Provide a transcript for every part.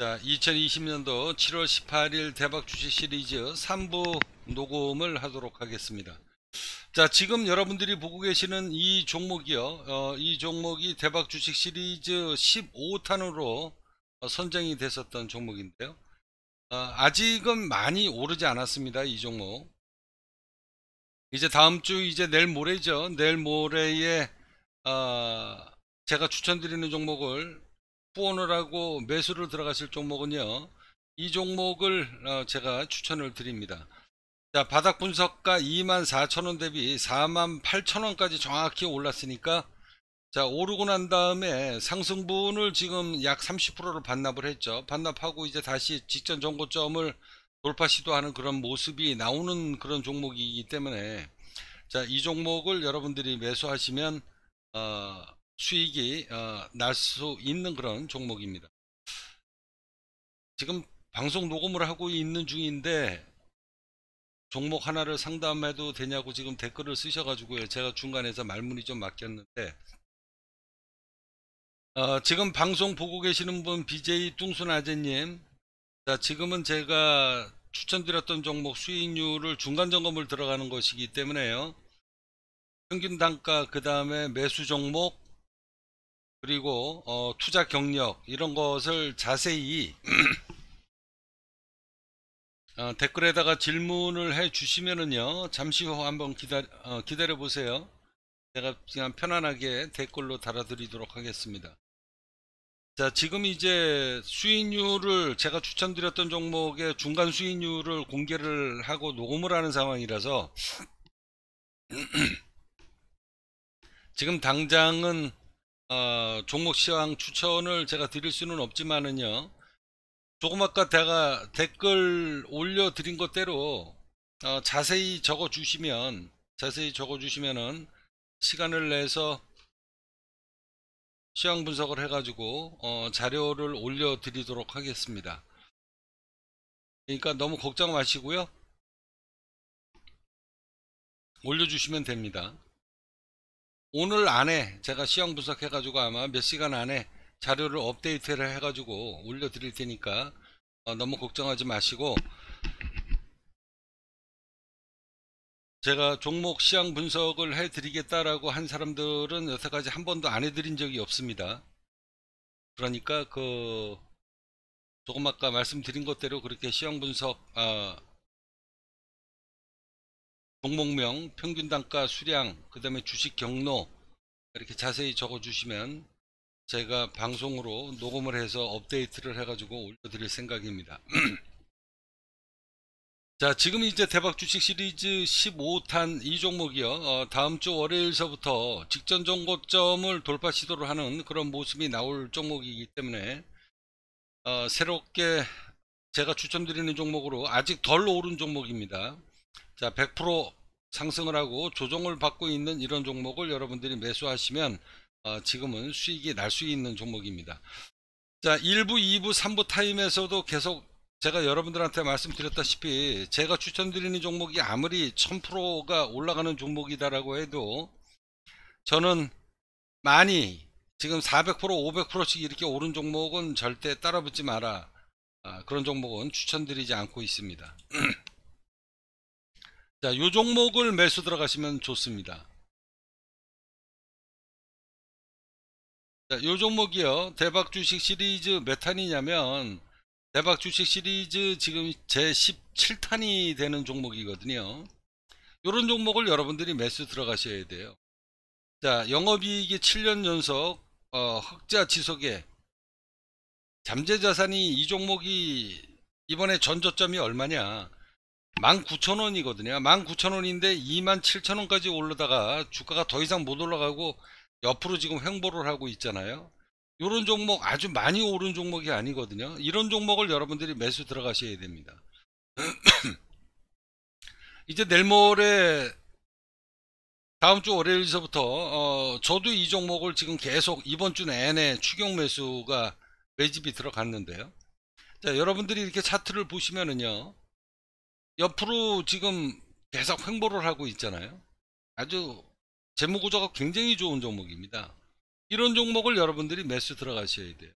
자, 2020년도 7월 18일 대박 주식 시리즈 3부 녹음을 하도록 하겠습니다. 자, 지금 여러분들이 보고 계시는 이 종목이요. 어, 이 종목이 대박 주식 시리즈 15탄으로 어, 선정이 됐었던 종목인데요. 어, 아직은 많이 오르지 않았습니다. 이 종목. 이제 다음 주 이제 내일 모레죠. 내일 모레에 어, 제가 추천드리는 종목을 후원을하고 매수를 들어가실 종목은요. 이 종목을 어, 제가 추천을 드립니다. 자 바닥 분석가 24,000원 대비 48,000원까지 정확히 올랐으니까 자 오르고 난 다음에 상승분을 지금 약 30%를 반납을 했죠. 반납하고 이제 다시 직전 정고점을 돌파 시도하는 그런 모습이 나오는 그런 종목이기 때문에 자이 종목을 여러분들이 매수하시면 어, 수익이 어, 날 수 있는 그런 종목입니다. 지금 방송 녹음을 하고 있는 중인데 종목 하나를 상담해도 되냐고 지금 댓글을 쓰셔가지고요. 제가 중간에서 말문이 좀 막혔는데 어, 지금 방송 보고 계시는 분 BJ 뚱순아재님 자 지금은 제가 추천드렸던 종목 수익률을 중간 점검을 들어가는 것이기 때문에요. 평균 단가 그 다음에 매수 종목 그리고 어, 투자 경력 이런 것을 자세히 어, 댓글에다가 질문을 해 주시면은요 잠시 후 한번 기다 어, 기다려 보세요 제가 그냥 편안하게 댓글로 달아드리도록 하겠습니다 자 지금 이제 수익률을 제가 추천드렸던 종목의 중간 수익률을 공개를 하고 녹음을 하는 상황이라서 지금 당장은 어, 종목 시황 추천을 제가 드릴 수는 없지만은요. 조금 아까 제가 댓글 올려드린 것대로 어, 자세히 적어주시면 자세히 적어주시면은 시간을 내서 시황 분석을 해가지고 어, 자료를 올려드리도록 하겠습니다. 그러니까 너무 걱정 마시고요. 올려주시면 됩니다. 오늘 안에 제가 시험 분석해 가지고 아마 몇 시간 안에 자료를 업데이트를 해 가지고 올려 드릴 테니까 어, 너무 걱정하지 마시고 제가 종목 시향 분석을 해 드리겠다라고 한 사람들은 여태까지 한 번도 안 해드린 적이 없습니다 그러니까 그 조금 아까 말씀드린 것대로 그렇게 시향 분석 아, 종목명, 평균 단가, 수량, 그 다음에 주식 경로 이렇게 자세히 적어주시면 제가 방송으로 녹음을 해서 업데이트를 해가지고 올려드릴 생각입니다. 자 지금 이제 대박 주식 시리즈 15탄 이 종목이요 어, 다음 주 월요일서부터 직전 정고점을 돌파 시도를 하는 그런 모습이 나올 종목이기 때문에 어, 새롭게 제가 추천드리는 종목으로 아직 덜 오른 종목입니다 자, 100% 상승을 하고 조정을 받고 있는 이런 종목을 여러분들이 매수하시면 어, 지금은 수익이 날 수 있는 종목입니다. 자, 1부, 2부, 3부 타임에서도 계속 제가 여러분들한테 말씀드렸다시피 제가 추천드리는 종목이 아무리 1000%가 올라가는 종목이다라고 해도 저는 많이 지금 400% 500%씩 이렇게 오른 종목은 절대 따라붙지 마라 아, 그런 종목은 추천드리지 않고 있습니다 자, 요 종목을 매수 들어가시면 좋습니다. 자, 요 종목이요. 대박 주식 시리즈 몇 탄이냐면 대박 주식 시리즈 지금 제 17탄이 되는 종목이거든요. 요런 종목을 여러분들이 매수 들어가셔야 돼요. 자, 영업이익이 7년 연속 어, 흑자 지속에 잠재 자산이 이 종목이 이번에 전조점이 얼마냐? 19,000원이거든요. 19,000원인데 27,000원까지 올르다가 주가가 더 이상 못 올라가고 옆으로 지금 횡보를 하고 있잖아요. 이런 종목 아주 많이 오른 종목이 아니거든요. 이런 종목을 여러분들이 매수 들어가셔야 됩니다. 이제 내일 모레 다음 주 월요일서부터 어, 저도 이 종목을 지금 계속 이번 주 내내 추경 매수가 매집이 들어갔는데요. 자 여러분들이 이렇게 차트를 보시면은요. 옆으로 지금 대속 횡보를 하고 있잖아요. 아주 재무 구조가 굉장히 좋은 종목입니다. 이런 종목을 여러분들이 매수 들어가셔야 돼요.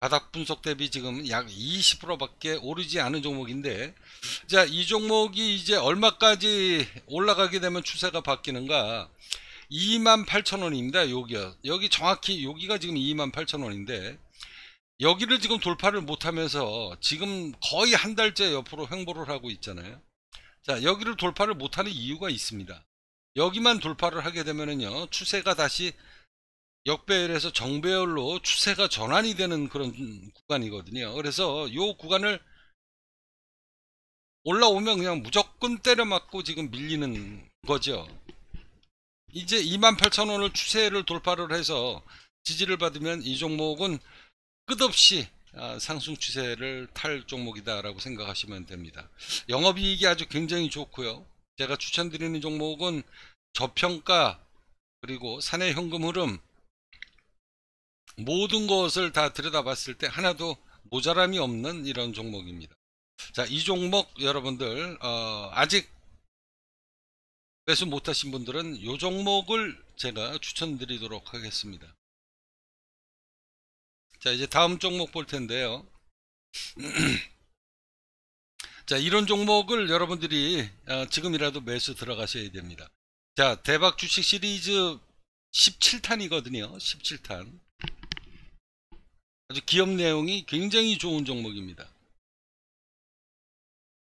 바닥 분석 대비 지금 약 20%밖에 오르지 않은 종목인데 자 이 종목이 이제 얼마까지 올라가게 되면 추세가 바뀌는가 28,000원입니다 여기요 여기 정확히 여기가 지금 28,000원인데 여기를 지금 돌파를 못하면서 지금 거의 한 달째 옆으로 횡보를 하고 있잖아요. 자 여기를 돌파를 못하는 이유가 있습니다. 여기만 돌파를 하게 되면은요 추세가 다시 역배열에서 정배열로 추세가 전환이 되는 그런 구간이거든요. 그래서 요 구간을 올라오면 그냥 무조건 때려 맞고 지금 밀리는 거죠. 이제 28,000원을 추세를 돌파를 해서 지지를 받으면 이 종목은 끝없이 아, 상승 추세를 탈 종목이다라고 생각하시면 됩니다. 영업이익이 아주 굉장히 좋고요. 제가 추천드리는 종목은 저평가 그리고 사내 현금 흐름 모든 것을 다 들여다봤을 때 하나도 모자람이 없는 이런 종목입니다. 자, 이 종목 여러분들 어, 아직 매수 못하신 분들은 이 종목을 제가 추천드리도록 하겠습니다. 자 이제 다음 종목 볼 텐데요 자 이런 종목을 여러분들이 어, 지금이라도 매수 들어가셔야 됩니다 자 대박 주식 시리즈 17탄이거든요 17탄 아주 기업 내용이 굉장히 좋은 종목입니다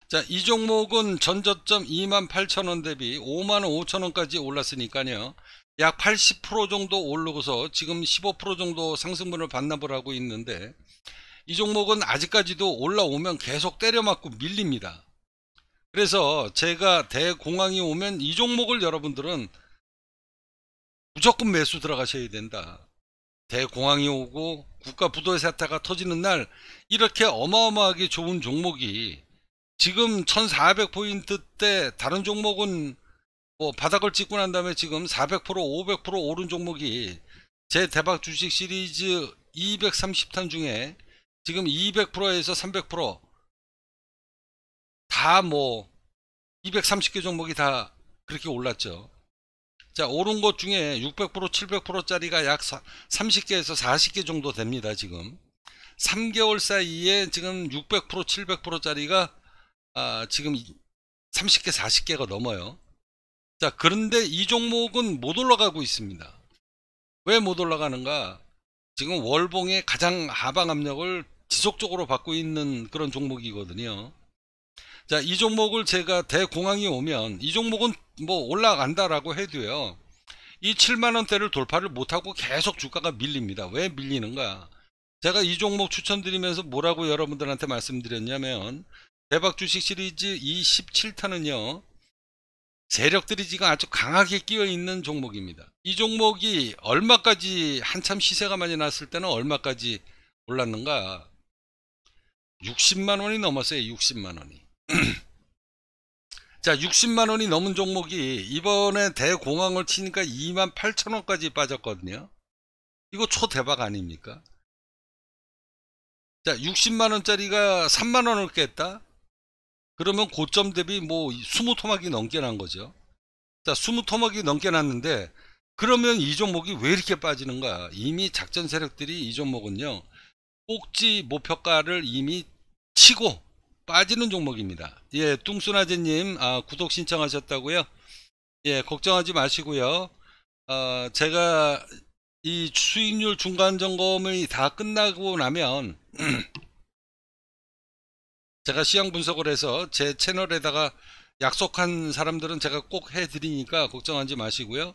자, 이 종목은 전저점 28,000원 대비 55,000원까지 올랐으니까요. 약80% 정도 오르고서 지금 15% 정도 상승분을 반납을 하고 있는데 이 종목은 아직까지도 올라오면 계속 때려맞고 밀립니다. 그래서 제가 대공황이 오면 이 종목을 여러분들은 무조건 매수 들어가셔야 된다. 대공황이 오고 국가 부도의 사태가 터지는 날 이렇게 어마어마하게 좋은 종목이 지금 1400포인트 때 다른 종목은 뭐 바닥을 찍고 난 다음에 지금 400% 500% 오른 종목이 제 대박 주식 시리즈 230탄 중에 지금 200%에서 300%다 뭐 230개 종목이 다 그렇게 올랐죠. 자 오른 것 중에 600% 700%짜리가 약 30개에서 40개 정도 됩니다 지금 3개월 사이에 지금 600% 700%짜리가 아, 지금 30개 40개가 넘어요 자, 그런데 이 종목은 못 올라가고 있습니다. 왜 못 올라가는가? 지금 월봉의 가장 하방 압력을 지속적으로 받고 있는 그런 종목이거든요. 자, 이 종목을 제가 대공황이 오면 이 종목은 뭐 올라간다라고 해도요. 이 7만 원대를 돌파를 못하고 계속 주가가 밀립니다. 왜 밀리는가? 제가 이 종목 추천드리면서 뭐라고 여러분들한테 말씀드렸냐면 대박 주식 시리즈 이 17탄은요. 세력들이 지금 아주 강하게 끼어 있는 종목입니다. 이 종목이 얼마까지 한참 시세가 많이 났을 때는 얼마까지 올랐는가? 60만 원이 넘었어요. 60만 원이. 자, 60만 원이 넘은 종목이 이번에 대공황을 치니까 2만 8천 원까지 빠졌거든요. 이거 초대박 아닙니까? 자, 60만 원짜리가 3만 원을 깼다. 그러면 고점 대비 뭐 20토막이 넘게 난 거죠. 자, 20토막이 넘게 났는데 그러면 이 종목이 왜 이렇게 빠지는가? 이미 작전 세력들이 이 종목은요. 꼭지 목표가를 이미 치고 빠지는 종목입니다. 예, 뚱순아제님 아, 구독 신청하셨다고요? 예, 걱정하지 마시고요. 어, 제가 이 수익률 중간 점검이 다 끝나고 나면 제가 시향 분석을 해서 제 채널에다가 약속한 사람들은 제가 꼭 해드리니까 걱정하지 마시고요.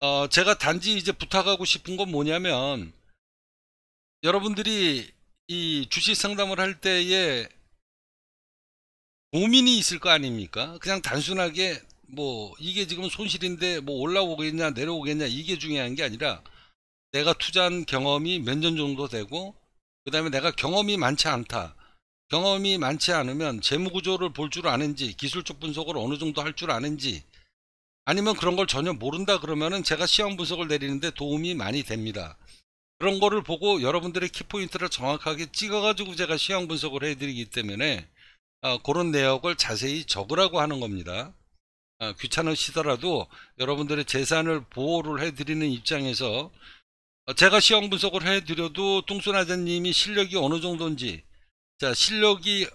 어, 제가 단지 이제 부탁하고 싶은 건 뭐냐면 여러분들이 이 주식 상담을 할 때에 고민이 있을 거 아닙니까? 그냥 단순하게 뭐 이게 지금 손실인데 뭐 올라오겠냐 내려오겠냐 이게 중요한 게 아니라 내가 투자한 경험이 몇 년 정도 되고 그 다음에 내가 경험이 많지 않다. 경험이 많지 않으면 재무구조를 볼 줄 아는지 기술적 분석을 어느 정도 할 줄 아는지 아니면 그런 걸 전혀 모른다 그러면은 제가 시험 분석을 내리는데 도움이 많이 됩니다. 그런 거를 보고 여러분들의 키포인트를 정확하게 찍어가지고 제가 시험 분석을 해드리기 때문에 어, 그런 내역을 자세히 적으라고 하는 겁니다. 어, 귀찮으시더라도 여러분들의 재산을 보호를 해드리는 입장에서 어, 제가 시험 분석을 해드려도 뚱순아자님이 실력이 어느 정도인지 자, 실력이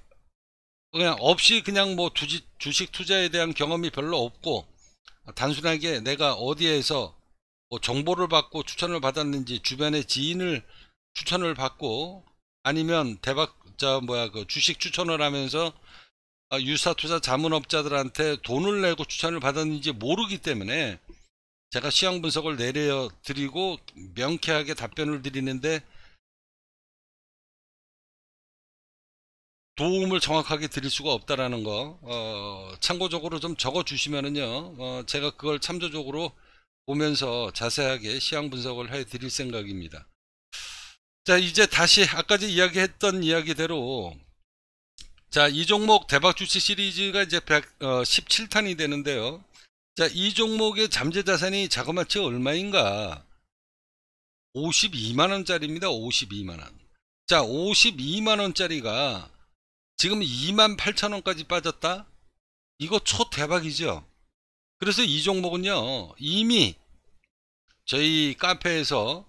그냥 없이 그냥 뭐 주식, 주식 투자에 대한 경험이 별로 없고 단순하게 내가 어디에서 뭐 정보를 받고 추천을 받았는지 주변의 지인을 추천을 받고 아니면 대박 자 뭐야 그 주식 추천을 하면서 아, 유사 투자 자문업자들한테 돈을 내고 추천을 받았는지 모르기 때문에 제가 시향 분석을 내려 드리고 명쾌하게 답변을 드리는데 도움을 정확하게 드릴 수가 없다라는 거 어, 참고적으로 좀 적어 주시면은요 어, 제가 그걸 참조적으로 보면서 자세하게 시향 분석을 해 드릴 생각입니다 자 이제 다시 아까지 이야기했던 이야기대로 자 이 종목 대박 주식 시리즈가 이제 100, 어, 17탄이 되는데요 자 이 종목의 잠재 자산이 자그마치 얼마인가 52만원짜리입니다 52만원 자 52만원짜리가 지금 2만 8천 원까지 빠졌다? 이거 초 대박이죠? 그래서 이 종목은요, 이미 저희 카페에서,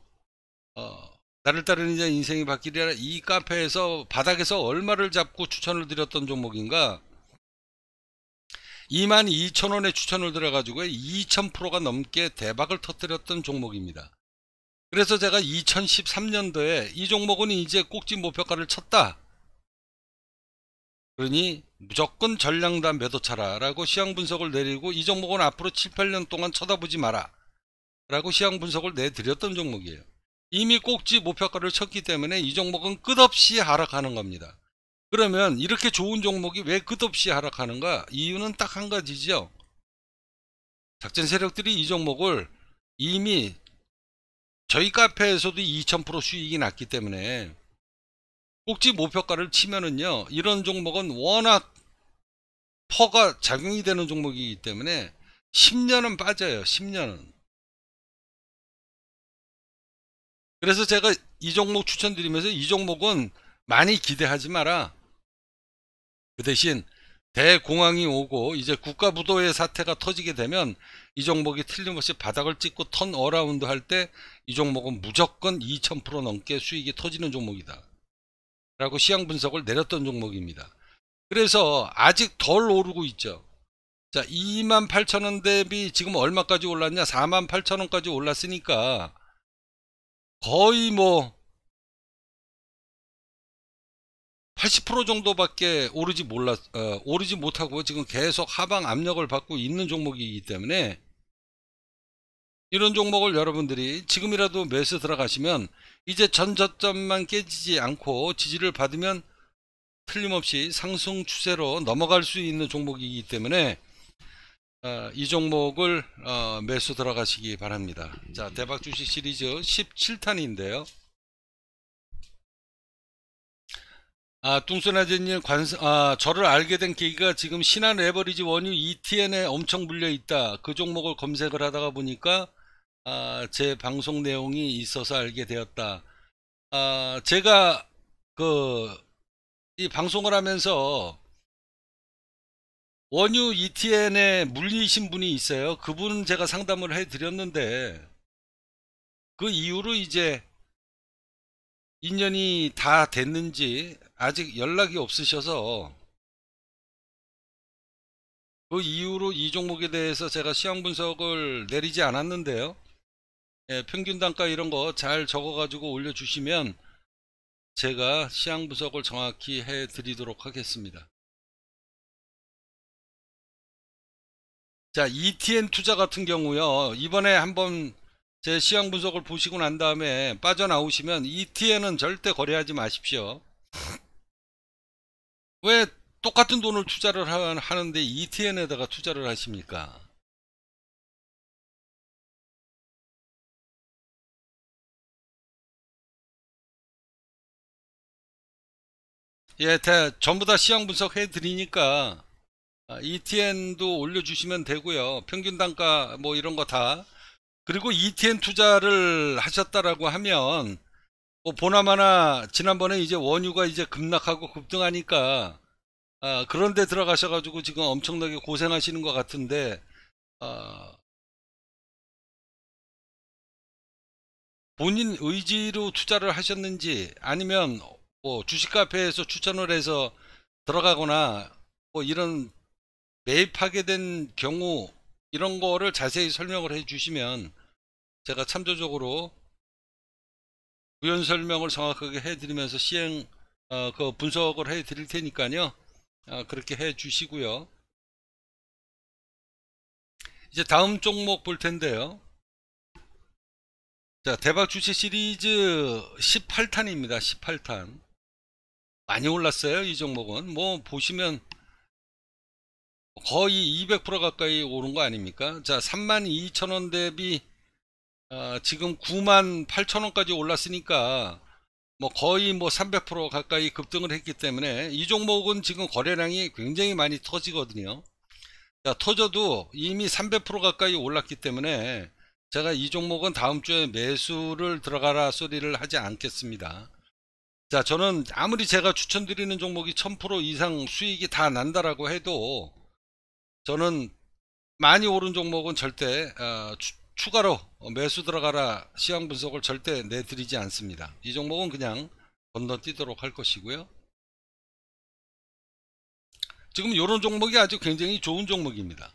어, 나를 따르는 자 인생이 바뀌리라 이 카페에서 바닥에서 얼마를 잡고 추천을 드렸던 종목인가? 2만 2천 원에 추천을 들어가지고 2,000%가 넘게 대박을 터뜨렸던 종목입니다. 그래서 제가 2013년도에 이 종목은 이제 꼭지 목표가를 쳤다. 그러니 무조건 전량다 매도차라라고 시향 분석을 내리고 이 종목은 앞으로 7, 8년 동안 쳐다보지 마라 라고 시향 분석을 내드렸던 종목이에요. 이미 꼭지 목표가를 쳤기 때문에 이 종목은 끝없이 하락하는 겁니다. 그러면 이렇게 좋은 종목이 왜 끝없이 하락하는가? 이유는 딱 한 가지죠. 작전 세력들이 이 종목을 이미 저희 카페에서도 2000% 수익이 났기 때문에 꼭지 목표가를 치면은요 이런 종목은 워낙 퍼가 작용이 되는 종목이기 때문에 10년은 빠져요 10년은 그래서 제가 이 종목 추천드리면서 이 종목은 많이 기대하지 마라 그 대신 대공황이 오고 이제 국가부도의 사태가 터지게 되면 이 종목이 틀림없이 바닥을 찍고 턴 어라운드 할 때 이 종목은 무조건 2000% 넘게 수익이 터지는 종목이다 라고 시향 분석을 내렸던 종목입니다. 그래서 아직 덜 오르고 있죠. 자, 2 8 0 0 0원 대비 지금 얼마까지 올랐냐? 4 8 0 0 0 원까지 올랐으니까 거의 뭐 80% 정도밖에 오르지 몰라 어, 오르지 못하고 지금 계속 하방 압력을 받고 있는 종목이기 때문에 이런 종목을 여러분들이 지금이라도 매수 들어가시면 이제 전저점만 깨지지 않고 지지를 받으면 틀림없이 상승 추세로 넘어갈 수 있는 종목이기 때문에 어, 이 종목을 어, 매수 들어가시기 바랍니다. 자 대박 주식 시리즈 17탄인데요. 아, 뚱순아제님관 아, 저를 알게 된 계기가 지금 신한 레버리지 원유 ETN에 엄청 물려 있다. 그 종목을 검색을 하다가 보니까 아, 제 방송 내용이 있어서 알게 되었다. 아, 제가 그 이 방송을 하면서 원유 e t n 에 물리신 분이 있어요. 그분은 제가 상담을 해드렸는데 그 이후로 이제 인연이 다 됐는지 아직 연락이 없으셔서 그 이후로 이 종목에 대해서 제가 시황 분석을 내리지 않았는데요. 예, 평균 단가 이런 거 잘 적어 가지고 올려 주시면 제가 시향 분석을 정확히 해 드리도록 하겠습니다 자 ETN 투자 같은 경우요 이번에 한번 제 시향 분석을 보시고 난 다음에 빠져나오시면 ETN은 절대 거래하지 마십시오 왜 똑같은 돈을 투자를 하는데 ETN에다가 투자를 하십니까 예, 다, 전부 다 시황 분석해 드리니까 아, ETN도 올려주시면 되고요. 평균 단가 뭐 이런 거 다. 그리고 ETN 투자를 하셨다라고 하면 뭐 보나마나 지난번에 이제 원유가 이제 급락하고 급등하니까 아, 그런데 들어가셔가지고 지금 엄청나게 고생하시는 것 같은데 아, 본인 의지로 투자를 하셨는지 아니면 뭐 주식 카페에서 추천을 해서 들어가거나 뭐 이런 매입하게 된 경우 이런 거를 자세히 설명을 해 주시면 제가 참조적으로 구현 설명을 정확하게 해 드리면서 시행 어, 그 분석을 해 드릴 테니까요 어, 그렇게 해 주시고요 이제 다음 종목 볼 텐데요 자 대박 주식 시리즈 18탄입니다 18탄 많이 올랐어요. 이 종목은. 뭐 보시면 거의 200% 가까이 오른 거 아닙니까? 자, 32,000원 대비 아, 지금 98,000원까지 올랐으니까 뭐 거의 뭐 300% 가까이 급등을 했기 때문에 이 종목은 지금 거래량이 굉장히 많이 터지거든요. 자, 터져도 이미 300% 가까이 올랐기 때문에 제가 이 종목은 다음 주에 매수를 들어가라 소리를 하지 않겠습니다. 자 저는 아무리 제가 추천드리는 종목이 1000% 이상 수익이 다 난다라고 해도 저는 많이 오른 종목은 절대 어, 추, 추가로 매수 들어가라 시황 분석을 절대 내드리지 않습니다 이 종목은 그냥 건너뛰도록 할 것이고요 지금 이런 종목이 아주 굉장히 좋은 종목입니다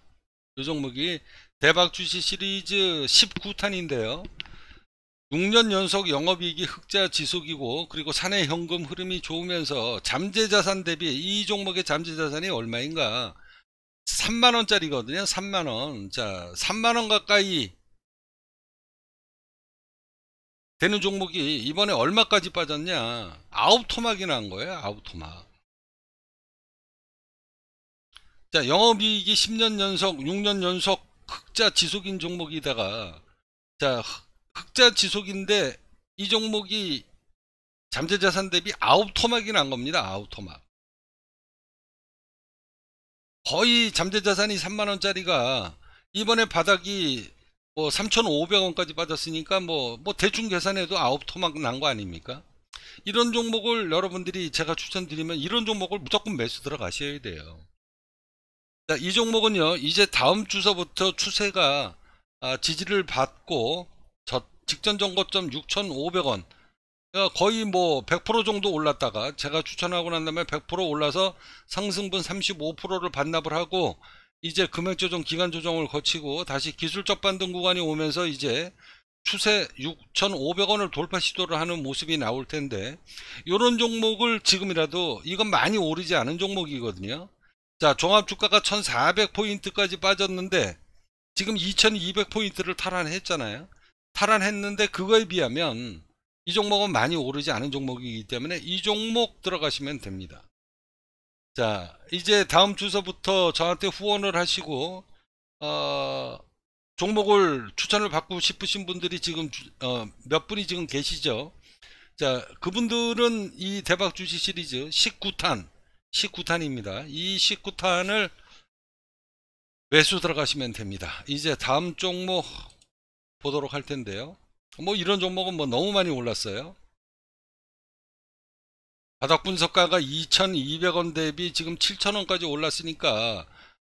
이 종목이 대박 주식 시리즈 19탄인데요 6년 연속 영업이익이 흑자 지속이고 그리고 사내 현금 흐름이 좋으면서 잠재자산 대비 이 종목의 잠재자산이 얼마인가 3만원짜리거든요 3만원 자 3만원 가까이 되는 종목이 이번에 얼마까지 빠졌냐 아홉 토막이 난 거예요 아홉 토막 자 영업이익이 10년 연속 6년 연속 흑자 지속인 종목이다가 자 흑자 지속인데 이 종목이 잠재자산 대비 아홉 토막이 난 겁니다. 아홉 토막. 거의 잠재자산이 3만원짜리가 이번에 바닥이 뭐 3,500원까지 빠졌으니까 뭐, 뭐 대충 계산해도 아홉 토막 난 거 아닙니까? 이런 종목을 여러분들이 제가 추천드리면 이런 종목을 무조건 매수 들어가셔야 돼요. 자, 이 종목은요, 이제 다음 주서부터 추세가 아, 지지를 받고 직전 정고점 6,500원 그러니까 거의 뭐 100% 정도 올랐다가 제가 추천하고 난 다음에 100% 올라서 상승분 35%를 반납을 하고 이제 금액 조정 기간 조정을 거치고 다시 기술적 반등 구간이 오면서 이제 추세 6,500원을 돌파 시도를 하는 모습이 나올 텐데 이런 종목을 지금이라도 이건 많이 오르지 않은 종목이거든요. 자 종합주가가 1,400포인트까지 빠졌는데 지금 2,200포인트를 탈환했잖아요. 탈환했는데 그거에 비하면 이 종목은 많이 오르지 않은 종목이기 때문에 이 종목 들어가시면 됩니다. 자 이제 다음 주서부터 저한테 후원을 하시고 어, 종목을 추천을 받고 싶으신 분들이 지금 주, 어, 몇 분이 지금 계시죠 자 그분들은 이 대박 주식 시리즈 19탄 19탄입니다 이 19탄을 매수 들어가시면 됩니다 이제 다음 종목 보도록 할 텐데요. 뭐 이런 종목은 뭐 너무 많이 올랐어요. 바닥 분석가가 2,200원 대비 지금 7,000원까지 올랐으니까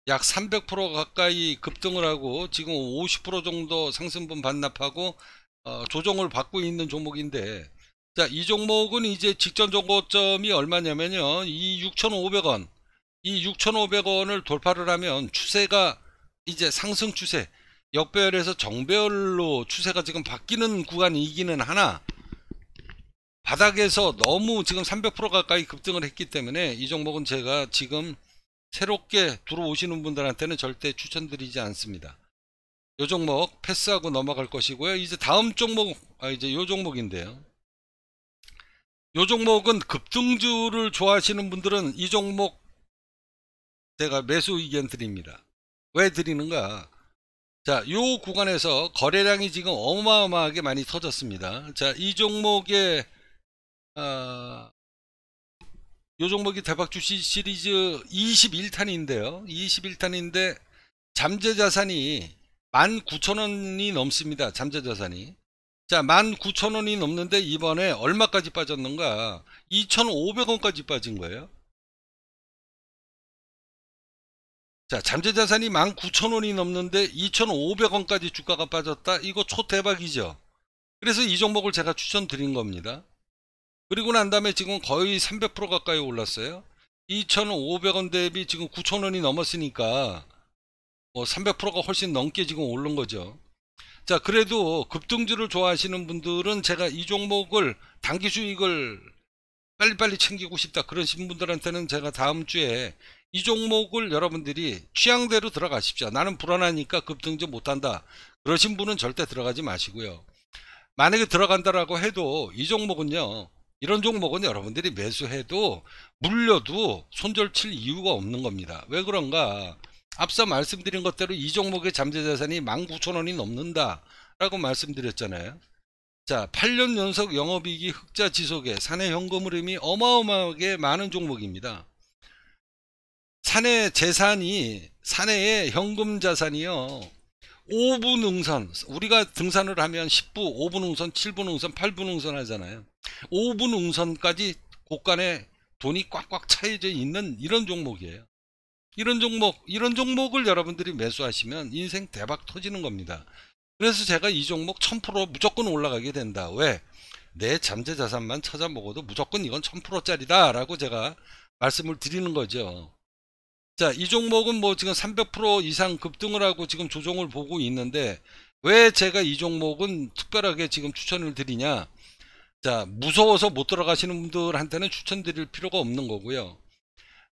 약 300% 가까이 급등을 하고 지금 50% 정도 상승분 반납하고 어, 조정을 받고 있는 종목인데 자, 이 종목은 이제 직전 정고점이 얼마냐면요. 이 6,500원, 이 6,500원을 돌파를 하면 추세가 이제 상승 추세, 역배열에서 정배열로 추세가 지금 바뀌는 구간이기는 하나 바닥에서 너무 지금 300% 가까이 급등을 했기 때문에 이 종목은 제가 지금 새롭게 들어오시는 분들한테는 절대 추천드리지 않습니다. 요 종목 패스하고 넘어갈 것이고요. 이제 다음 종목, 아, 이제 요 종목인데요. 요 종목은 급등주를 좋아하시는 분들은 이 종목 제가 매수 의견 드립니다. 왜 드리는가? 자, 요 구간에서 거래량이 지금 어마어마하게 많이 터졌습니다. 자, 이 종목의 어, 아, 요 종목이 대박 주식 시리즈 21탄인데요. 21탄인데 잠재 자산이 19,000원이 넘습니다. 잠재 자산이. 자, 19,000원이 넘는데 이번에 얼마까지 빠졌는가? 2,500원까지 빠진 거예요. 자, 잠재자산이 19,000원이 넘는데 2,500원까지 주가가 빠졌다. 이거 초대박이죠. 그래서 이 종목을 제가 추천드린 겁니다. 그리고 난 다음에 지금 거의 300% 가까이 올랐어요. 2,500원 대비 지금 9,000원이 넘었으니까 뭐 300%가 훨씬 넘게 지금 오른 거죠. 자, 그래도 급등주를 좋아하시는 분들은 제가 이 종목을 단기 수익을 빨리빨리 챙기고 싶다 그러신 분들한테는 제가 다음 주에 이 종목을 여러분들이 취향대로 들어가십시오. 나는 불안하니까 급등좀 못한다. 그러신 분은 절대 들어가지 마시고요. 만약에 들어간다라고 해도 이 종목은요. 이런 종목은 여러분들이 매수해도 물려도 손절칠 이유가 없는 겁니다. 왜 그런가? 앞서 말씀드린 것대로 이 종목의 잠재자산이 19,000원이 넘는다 라고 말씀드렸잖아요. 자, 8년 연속 영업이익이 흑자 지속에 사내 현금 흐름이 어마어마하게 많은 종목입니다. 사내 재산이 사내의 현금 자산이요. 5분 응선 우리가 등산을 하면 10부 5분 응선 7분 응선 8분 응선 하잖아요 5분 응선까지 곳간에 돈이 꽉꽉 차여져 있는 이런 종목이에요 이런 종목 이런 종목을 여러분들이 매수하시면 인생 대박 터지는 겁니다 그래서 제가 이 종목 1000% 무조건 올라가게 된다 왜? 내 잠재 자산만 찾아먹어도 무조건 이건 1000% 짜리다 라고 제가 말씀을 드리는 거죠 자, 이 종목은 뭐 지금 300% 이상 급등을 하고 지금 조정을 보고 있는데 왜 제가 이 종목은 특별하게 지금 추천을 드리냐? 자, 무서워서 못 들어가시는 분들한테는 추천드릴 필요가 없는 거고요.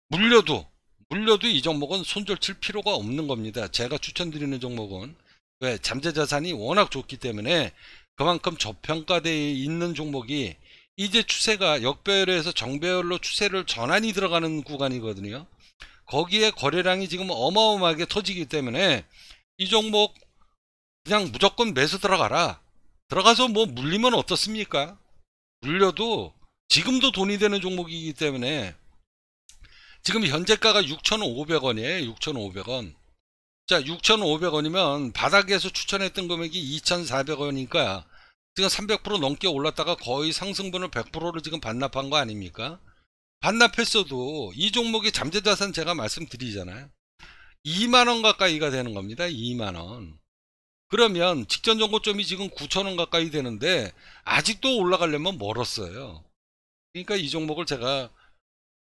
물려도 물려도 이 종목은 손절칠 필요가 없는 겁니다. 제가 추천드리는 종목은 왜 잠재 자산이 워낙 좋기 때문에 그만큼 저평가되어 있는 종목이 이제 추세가 역배열에서 정배열로 추세를 전환이 들어가는 구간이거든요. 거기에 거래량이 지금 어마어마하게 터지기 때문에 이 종목 그냥 무조건 매수 들어가라. 들어가서 뭐 물리면 어떻습니까? 물려도 지금도 돈이 되는 종목이기 때문에 지금 현재가가 6,500원이에요. 6,500원. 자, 6,500원이면 바닥에서 추천했던 금액이 2,400원이니까 지금 300% 넘게 올랐다가 거의 상승분을 100%를 지금 반납한 거 아닙니까? 반납했어도 이 종목의 잠재자산 제가 말씀드리잖아요. 2만원 가까이가 되는 겁니다. 2만원. 그러면 직전 정고점이 지금 9천원 가까이 되는데 아직도 올라가려면 멀었어요. 그러니까 이 종목을 제가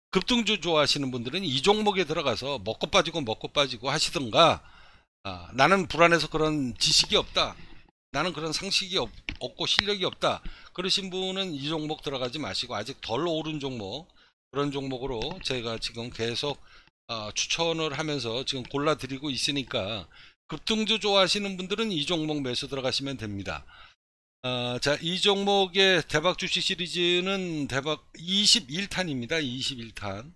급등주 좋아하시는 분들은 이 종목에 들어가서 먹고 빠지고 먹고 빠지고 하시던가 아, 나는 불안해서 그런 지식이 없다. 나는 그런 상식이 없, 없고 실력이 없다. 그러신 분은 이 종목 들어가지 마시고 아직 덜 오른 종목 그런 종목으로 제가 지금 계속 어, 추천을 하면서 지금 골라드리고 있으니까 급등주 좋아하시는 분들은 이 종목 매수 들어가시면 됩니다. 어, 자, 이 종목의 대박 주식 시리즈는 대박 21탄입니다. 21탄.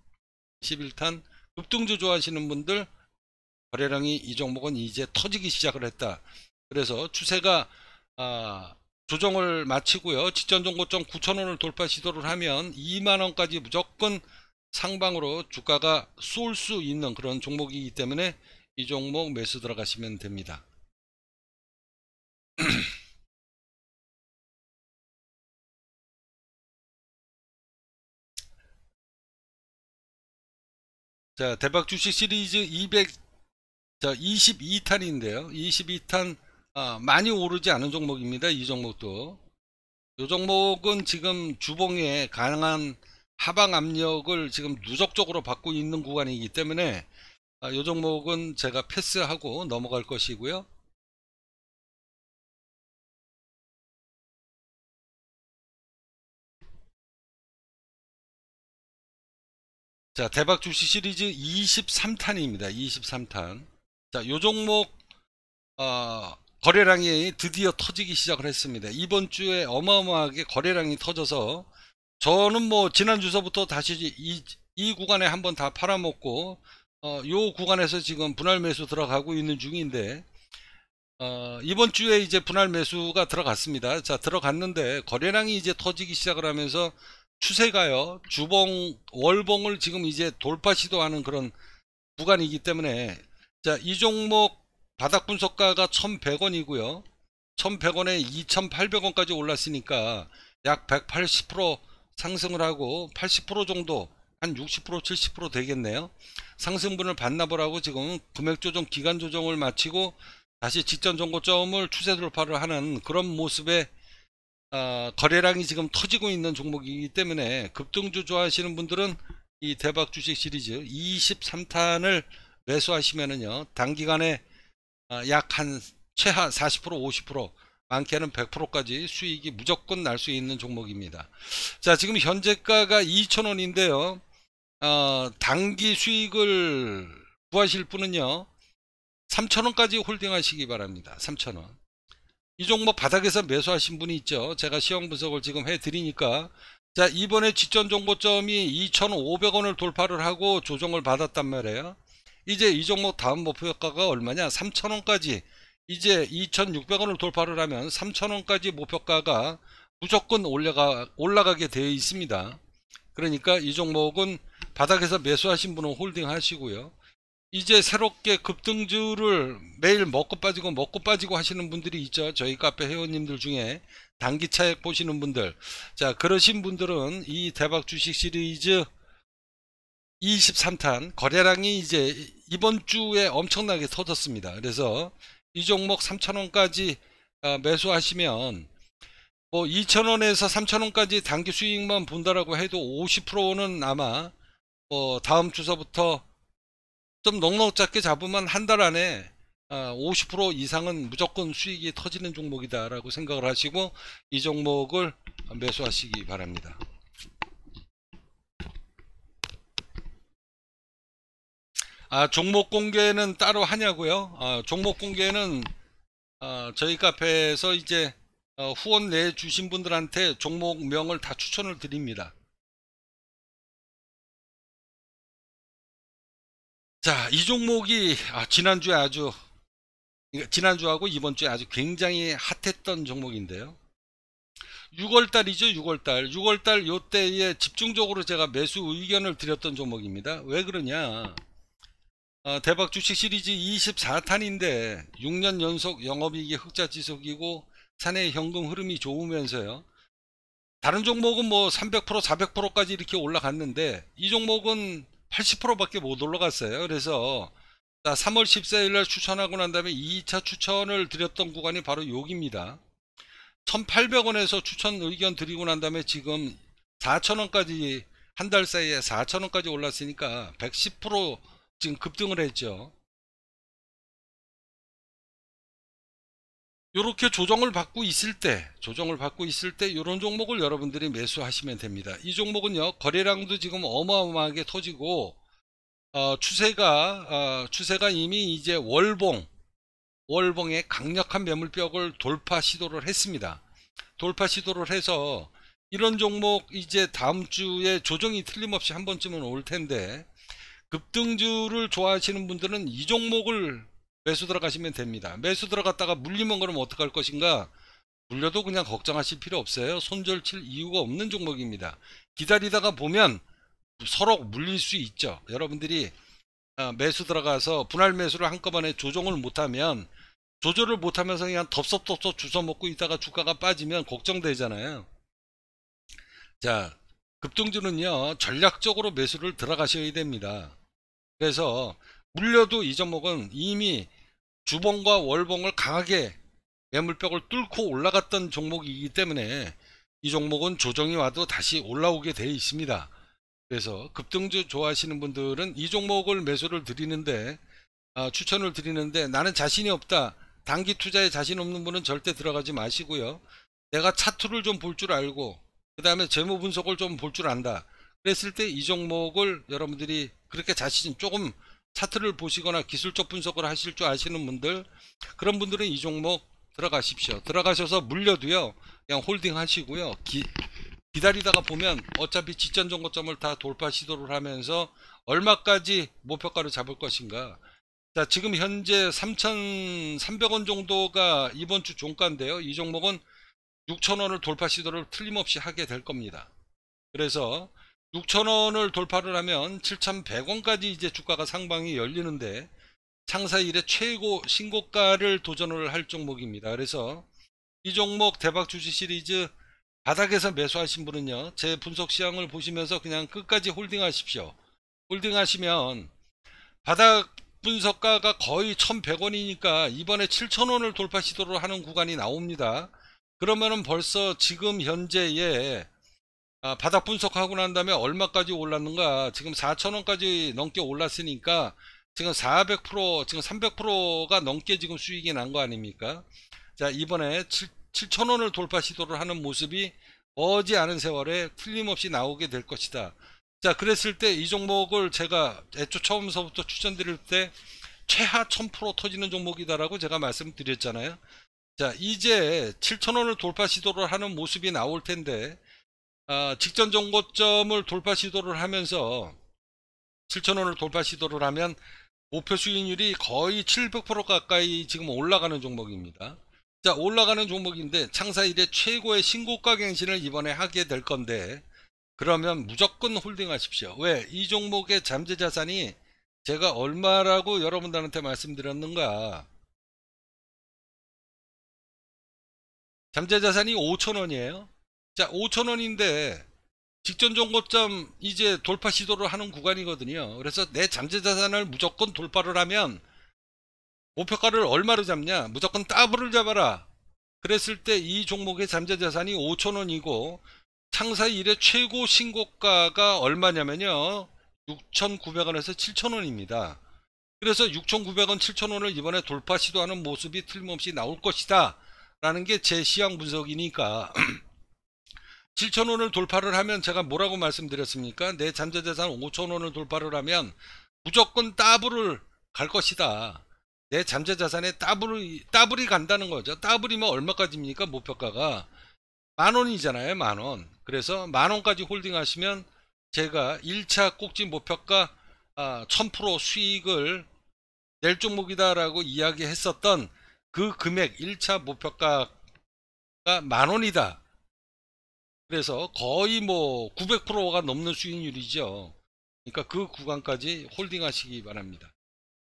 2 1탄 급등주 좋아하시는 분들 거래량이 이 종목은 이제 터지기 시작을 했다. 그래서 추세가 아, 조정을 마치고요. 직전종고점 9천원을 돌파 시도를 하면 2만원까지 무조건 상방으로 주가가 쏠 수 있는 그런 종목이기 때문에 이 종목 매수 들어가시면 됩니다. 자, 대박 주식 시리즈 2 0 22탄인데요. 22탄 어, 많이 오르지 않은 종목입니다. 이 종목도. 이 종목은 지금 주봉에 강한 하방 압력을 지금 누적적으로 받고 있는 구간이기 때문에 이 어, 종목은 제가 패스하고 넘어갈 것이고요. 자, 대박 주식 시리즈 23탄입니다. 23탄. 자, 요 종목 어, 거래량이 드디어 터지기 시작을 했습니다. 이번 주에 어마어마하게 거래량이 터져서 저는 뭐 지난 주서부터 다시 이, 이 구간에 한번 다 팔아먹고 어, 요 구간에서 지금 분할 매수 들어가고 있는 중인데 어, 이번 주에 이제 분할 매수가 들어갔습니다. 자 들어갔는데 거래량이 이제 터지기 시작을 하면서 추세가요 주봉 월봉을 지금 이제 돌파 시도하는 그런 구간이기 때문에 자 이 종목 바닥 분석가가 1100원이고요. 1100원에 2800원까지 올랐으니까 약 180% 상승을 하고 80% 정도 한 60% 70% 되겠네요 상승분을 받나보라고 지금 금액조정 기간조정을 마치고 다시 직전 정고점을 추세 돌파를 하는 그런 모습에 어, 거래량이 지금 터지고 있는 종목이기 때문에 급등주 좋아하시는 분들은 이 대박 주식 시리즈 23탄을 매수하시면은요 단기간에 어, 약한 최하 40% 50% 많게는 100%까지 수익이 무조건 날 수 있는 종목입니다. 자 지금 현재가가 2,000원인데요. 어, 단기 수익을 구하실 분은요. 3,000원까지 홀딩하시기 바랍니다. 3,000원. 이 종목 바닥에서 매수하신 분이 있죠. 제가 시험 분석을 지금 해드리니까 자 이번에 직전 정보점이 2,500원을 돌파를 하고 조정을 받았단 말이에요. 이제 이 종목 다음 목표가가 얼마냐 3천원까지 이제 2,600원을 돌파를 하면 3천원까지 목표가가 무조건 올라가, 올라가게 되어 있습니다 그러니까 이 종목은 바닥에서 매수하신 분은 홀딩 하시고요 이제 새롭게 급등주를 매일 먹고 빠지고 먹고 빠지고 하시는 분들이 있죠 저희 카페 회원님들 중에 단기 차액 보시는 분들 자 그러신 분들은 이 대박 주식 시리즈 23탄 거래량이 이제 이번 주에 엄청나게 터졌습니다. 그래서 이 종목 3천원까지 어, 매수하시면 뭐2 0원에서3천원까지 단기 수익만 본다라고 해도 50%는 아마 뭐 다음 주서부터 좀 넉넉잡게 잡으면 한 달 안에 50% 어, 이상은 무조건 수익이 터지는 종목이다라고 생각을 하시고 이 종목을 매수하시기 바랍니다. 아, 종목 공개는 따로 하냐고요? 아, 종목 공개는 아, 저희 카페에서 이제 어, 후원 내 주신 분들한테 종목명을 다 추천을 드립니다. 자, 이 종목이 아, 지난주에 아주 지난주하고 이번주에 아주 굉장히 핫했던 종목인데요. 6월달이죠 6월달 6월달 요때에 집중적으로 제가 매수 의견을 드렸던 종목입니다 왜 그러냐 어, 대박 주식 시리즈 24탄인데 6년 연속 영업이익이 흑자 지속이고 사내 현금 흐름이 좋으면서요. 다른 종목은 뭐 300% 400%까지 이렇게 올라갔는데 이 종목은 80%밖에 못 올라갔어요. 그래서 3월 14일 날 추천하고 난 다음에 2차 추천을 드렸던 구간이 바로 여기입니다. 1800원에서 추천 의견 드리고 난 다음에 지금 4000원까지 한 달 사이에 4000원까지 올랐으니까 110% 지금 급등을 했죠. 이렇게 조정을 받고 있을 때 조정을 받고 있을 때 이런 종목을 여러분들이 매수하시면 됩니다 이 종목은요 거래량도 지금 어마어마하게 터지고 어, 추세가 어, 추세가 이미 이제 월봉 월봉의 강력한 매물벽을 돌파 시도를 했습니다 돌파 시도를 해서 이런 종목 이제 다음 주에 조정이 틀림없이 한 번쯤은 올 텐데 급등주를 좋아하시는 분들은 이 종목을 매수 들어가시면 됩니다. 매수 들어갔다가 물리면 그면 어떡할 것인가? 물려도 그냥 걱정하실 필요 없어요. 손절 칠 이유가 없는 종목입니다. 기다리다가 보면 서로 물릴 수 있죠. 여러분들이 어, 매수 들어가서 분할 매수를 한꺼번에 조정을 못하면 조절을 못하면서 그냥 덥석덥석 주워먹고 있다가 주가가 빠지면 걱정되잖아요. 자, 급등주는요 전략적으로 매수를 들어가셔야 됩니다. 그래서 물려도 이 종목은 이미 주봉과 월봉을 강하게 매물벽을 뚫고 올라갔던 종목이기 때문에 이 종목은 조정이 와도 다시 올라오게 돼 있습니다. 그래서 급등주 좋아하시는 분들은 이 종목을 매수를 드리는데 아, 추천을 드리는데 나는 자신이 없다. 단기 투자에 자신 없는 분은 절대 들어가지 마시고요. 내가 차트를 좀 볼 줄 알고 그 다음에 재무 분석을 좀 볼 줄 안다. 그랬을 때 이 종목을 여러분들이 그렇게 자신 조금 차트를 보시거나 기술적 분석을 하실 줄 아시는 분들 그런 분들은 이 종목 들어가십시오 들어가셔서 물려도요 그냥 홀딩 하시고요 기, 기다리다가 보면 어차피 직전 정고점을 다 돌파 시도를 하면서 얼마까지 목표가를 잡을 것인가 자 지금 현재 3,300원 정도가 이번 주 종가인데요 이 종목은 6,000원을 돌파 시도를 틀림없이 하게 될 겁니다 그래서 6천원을 돌파를 하면 7,100원까지 이제 주가가 상방이 열리는데 창사 일의 최고 신고가를 도전을 할 종목입니다. 그래서 이 종목 대박 주식 시리즈 바닥에서 매수하신 분은요. 제 분석 시황을 보시면서 그냥 끝까지 홀딩하십시오. 홀딩하시면 바닥 분석가가 거의 1100원이니까 이번에 7000원을 돌파 시도를 하는 구간이 나옵니다. 그러면은 벌써 지금 현재에 아, 바닥 분석하고 난 다음에 얼마까지 올랐는가 지금 4천원까지 넘게 올랐으니까 지금 400% 지금 300%가 넘게 지금 수익이 난 거 아닙니까 자 이번에 7, 천원을 돌파 시도를 하는 모습이 어지 않은 세월에 틀림없이 나오게 될 것이다 자 그랬을 때 이 종목을 제가 애초 처음서부터 추천드릴 때 최하 1000% 터지는 종목이다라고 제가 말씀드렸잖아요 자 이제 7천원을 돌파 시도를 하는 모습이 나올 텐데 어, 직전 정고점을 돌파 시도를 하면서 7천원을 돌파 시도를 하면 목표 수익률이 거의 700% 가까이 지금 올라가는 종목입니다. 자 올라가는 종목인데 창사 이래 최고의 신고가 갱신을 이번에 하게 될 건데 그러면 무조건 홀딩 하십시오. 왜? 이 종목의 잠재 자산이 제가 얼마라고 여러분들한테 말씀드렸는가 잠재 자산이 5천원이에요. 자, 5천원인데 직전 종고점 이제 돌파 시도를 하는 구간이거든요. 그래서 내 잠재 자산을 무조건 돌파를 하면 목표가를 얼마로 잡냐? 무조건 따블을 잡아라. 그랬을 때 이 종목의 잠재 자산이 5천원이고 창사 1의 최고 신고가가 얼마냐면요. 6,900원에서 7,000원입니다. 그래서 6,900원, 7,000원을 이번에 돌파 시도하는 모습이 틀림없이 나올 것이다. 라는 게 제 시향 분석이니까 7천 원을 돌파를 하면 제가 뭐라고 말씀드렸습니까? 내잠재자산 5천 원을 돌파를 하면 무조건 따블을 갈 것이다. 내 잠재자산에 따블이, 따블이 간다는 거죠. 따블이면 얼마까지입니까? 목표가가. 만 원이잖아요. 만 원. 그래서 만 원까지 홀딩하시면 제가 1차 꼭지 목표가 아, 1000% 수익을 낼 종목이다라고 이야기했었던 그 금액 1차 목표가가 만 원이다. 그래서 거의 뭐 900%가 넘는 수익률이죠. 그러니까 그 구간까지 홀딩 하시기 바랍니다.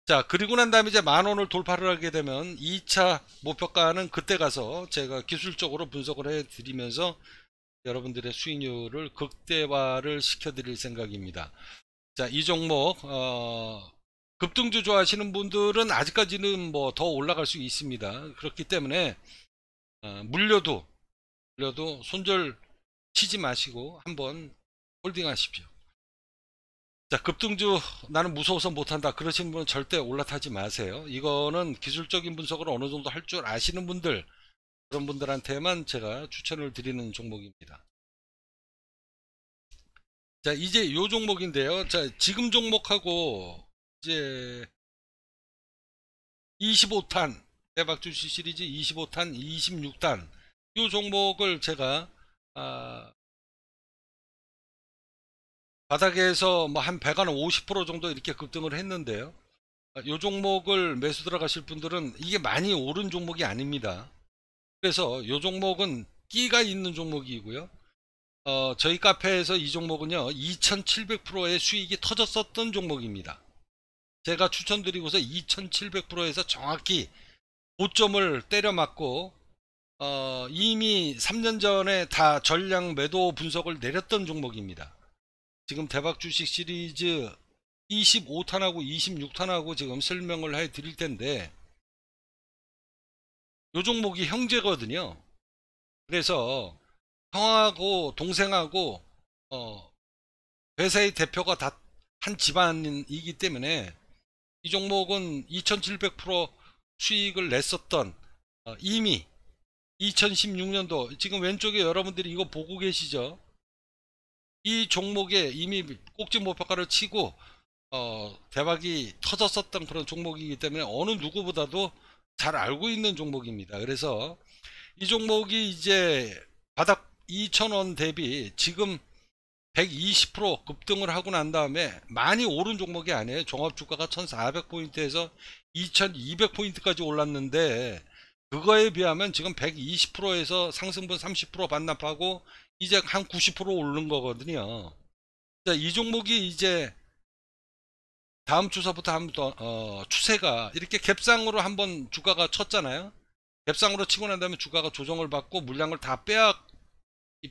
자 그리고 난 다음에 이제 만원을 돌파를 하게 되면 2차 목표가는 그때 가서 제가 기술적으로 분석을 해 드리면서 여러분들의 수익률을 극대화를 시켜 드릴 생각입니다 자 이 종목 어, 급등주 좋아하시는 분들은 아직까지는 뭐 더 올라갈 수 있습니다 그렇기 때문에 어, 물려도 물려도 손절 치지 마시고 한번 홀딩 하십시오. 자, 급등주 나는 무서워서 못한다. 그러신 분은 절대 올라타지 마세요. 이거는 기술적인 분석을 어느 정도 할 줄 아시는 분들, 그런 분들한테만 제가 추천을 드리는 종목입니다. 자, 이제 요 종목인데요. 자, 지금 종목하고 이제 25탄, 대박주시 시리즈 25탄, 26탄, 요 종목을 제가 어, 바닥에서 뭐한 배관 50% 정도 이렇게 급등을 했는데요. 이 아, 종목을 매수 들어가실 분들은 이게 많이 오른 종목이 아닙니다. 그래서 이 종목은 끼가 있는 종목이고요. 어, 저희 카페에서 이 종목은요 2700%의 수익이 터졌었던 종목입니다. 제가 추천드리고서 2700%에서 정확히 고점을 때려 맞고 어, 이미 3년 전에 다 전량 매도 분석을 내렸던 종목입니다. 지금 대박 주식 시리즈 25탄하고 26탄하고 지금 설명을 해 드릴 텐데 요 종목이 형제거든요. 그래서 형하고 동생하고 어, 회사의 대표가 다 한 집안이기 때문에 이 종목은 2700% 수익을 냈었던 어, 이미 2016년도 지금 왼쪽에 여러분들이 이거 보고 계시죠 이 종목에 이미 꼭지 목표가를 치고 어, 대박이 터졌었던 그런 종목이기 때문에 어느 누구보다도 잘 알고 있는 종목입니다 그래서 이 종목이 이제 바닥 2천원 대비 지금 120% 급등을 하고 난 다음에 많이 오른 종목이 아니에요 종합주가가 1400포인트에서 2200포인트까지 올랐는데 그거에 비하면 지금 120%에서 상승분 30% 반납하고 이제 한 90% 오른 거거든요. 자, 이 종목이 이제 다음 주서부터 한번 어, 추세가 이렇게 갭상으로 한번 주가가 쳤잖아요. 갭상으로 치고 난 다음에 주가가 조정을 받고 물량을 다 빼앗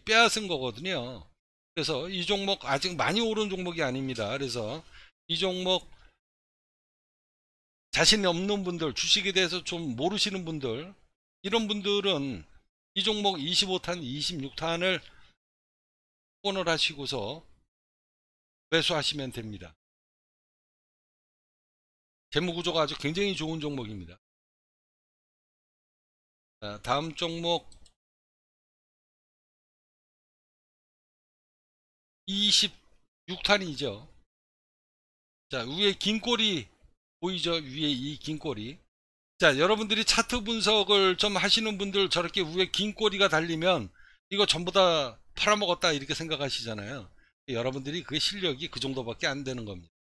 빼앗은 거거든요. 그래서 이 종목 아직 많이 오른 종목이 아닙니다. 그래서 이 종목 자신이 없는 분들, 주식에 대해서 좀 모르시는 분들, 이런 분들은 이 종목 25탄, 26탄을 오늘 하시고서 매수하시면 됩니다. 재무구조가 아주 굉장히 좋은 종목입니다. 다음 종목 26탄이죠. 자, 위에 긴 꼬리 보이죠? 위에 이 긴 꼬리. 자, 여러분들이 차트 분석을 좀 하시는 분들 저렇게 위에 긴 꼬리가 달리면 이거 전부 다 팔아먹었다 이렇게 생각하시잖아요. 여러분들이 그 실력이 그 정도밖에 안 되는 겁니다.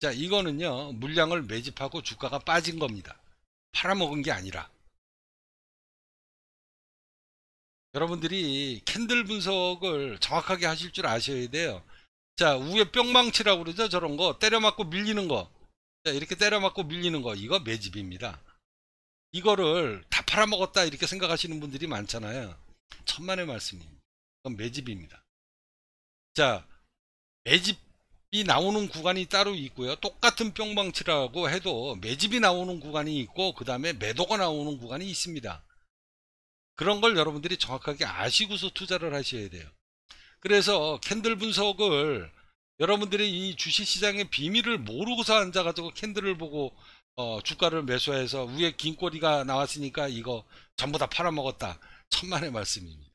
자, 이거는요. 물량을 매집하고 주가가 빠진 겁니다. 팔아먹은 게 아니라. 여러분들이 캔들 분석을 정확하게 하실 줄 아셔야 돼요. 자, 위에 뿅망치라고 그러죠. 저런 거 때려 맞고 밀리는 거. 자, 이렇게 때려맞고 밀리는 거 이거 매집입니다. 이거를 다 팔아먹었다 이렇게 생각하시는 분들이 많잖아요. 천만의 말씀입니다. 이건 매집입니다. 자, 매집이 나오는 구간이 따로 있고요. 똑같은 뿅망치라고 해도 매집이 나오는 구간이 있고 그 다음에 매도가 나오는 구간이 있습니다. 그런 걸 여러분들이 정확하게 아시고서 투자를 하셔야 돼요. 그래서 캔들 분석을 여러분들이 이 주식시장의 비밀을 모르고서 앉아가지고 캔들을 보고 어, 주가를 매수해서 위에 긴 꼬리가 나왔으니까 이거 전부 다 팔아먹었다. 천만의 말씀입니다.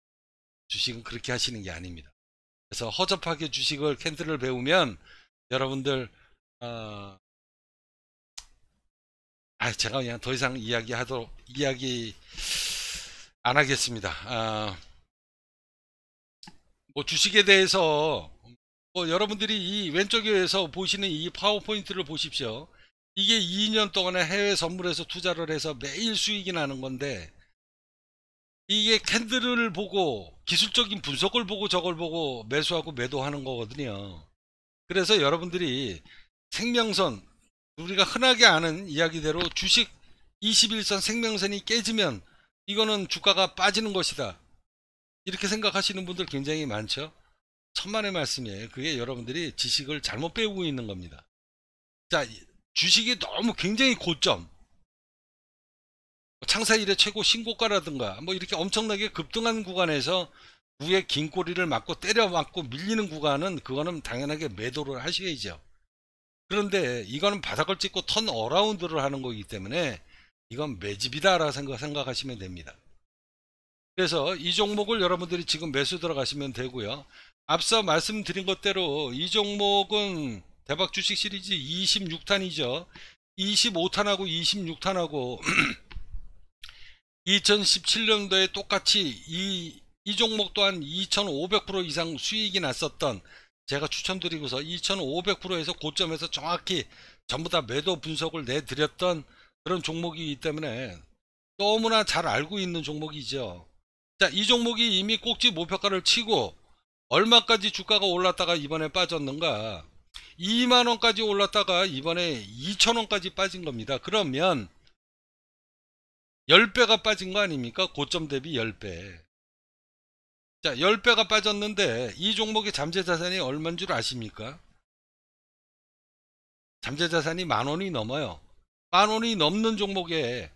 주식은 그렇게 하시는 게 아닙니다. 그래서 허접하게 주식을 캔들을 배우면 여러분들 어, 아, 제가 그냥 더 이상 이야기하도록 이야기 안 하겠습니다. 아, 뭐 주식에 대해서 어, 여러분들이 이 왼쪽에서 보시는 이 파워포인트를 보십시오. 이게 2년 동안에 해외 선물에서 투자를 해서 매일 수익이 나는 건데 이게 캔들을 보고 기술적인 분석을 보고 저걸 보고 매수하고 매도하는 거거든요. 그래서 여러분들이 생명선 우리가 흔하게 아는 이야기대로 주식 21선 생명선이 깨지면 이거는 주가가 빠지는 것이다. 이렇게 생각하시는 분들 굉장히 많죠. 천만의 말씀이에요. 그게 여러분들이 지식을 잘못 배우고 있는 겁니다. 자, 주식이 너무 굉장히 고점. 뭐 창사 이래 최고 신고가라든가 뭐 이렇게 엄청나게 급등한 구간에서 위에 긴 꼬리를 맞고 때려 맞고 밀리는 구간은 그거는 당연하게 매도를 하셔야죠. 그런데 이거는 바닥을 찍고 턴 어라운드를 하는 거기 때문에 이건 매집이다라고 생각, 하시면 됩니다. 그래서 이 종목을 여러분들이 지금 매수 들어가시면 되고요. 앞서 말씀드린 것대로 이 종목은 대박 주식 시리즈 26탄이죠. 25탄하고 26탄하고 2017년도에 똑같이 이, 이 종목 또한 2500% 이상 수익이 났었던 제가 추천드리고서 2500%에서 고점에서 정확히 전부 다 매도 분석을 내드렸던 그런 종목이기 때문에 너무나 잘 알고 있는 종목이죠. 자, 이 종목이 이미 꼭지 목표가를 치고 얼마까지 주가가 올랐다가 이번에 빠졌는가 2만원까지 올랐다가 이번에 2천원까지 빠진 겁니다 그러면 10배가 빠진 거 아닙니까 고점 대비 10배 자 10배가 빠졌는데 이 종목의 잠재자산이 얼만줄 아십니까 잠재자산이 만원이 넘어요 만원이 넘는 종목에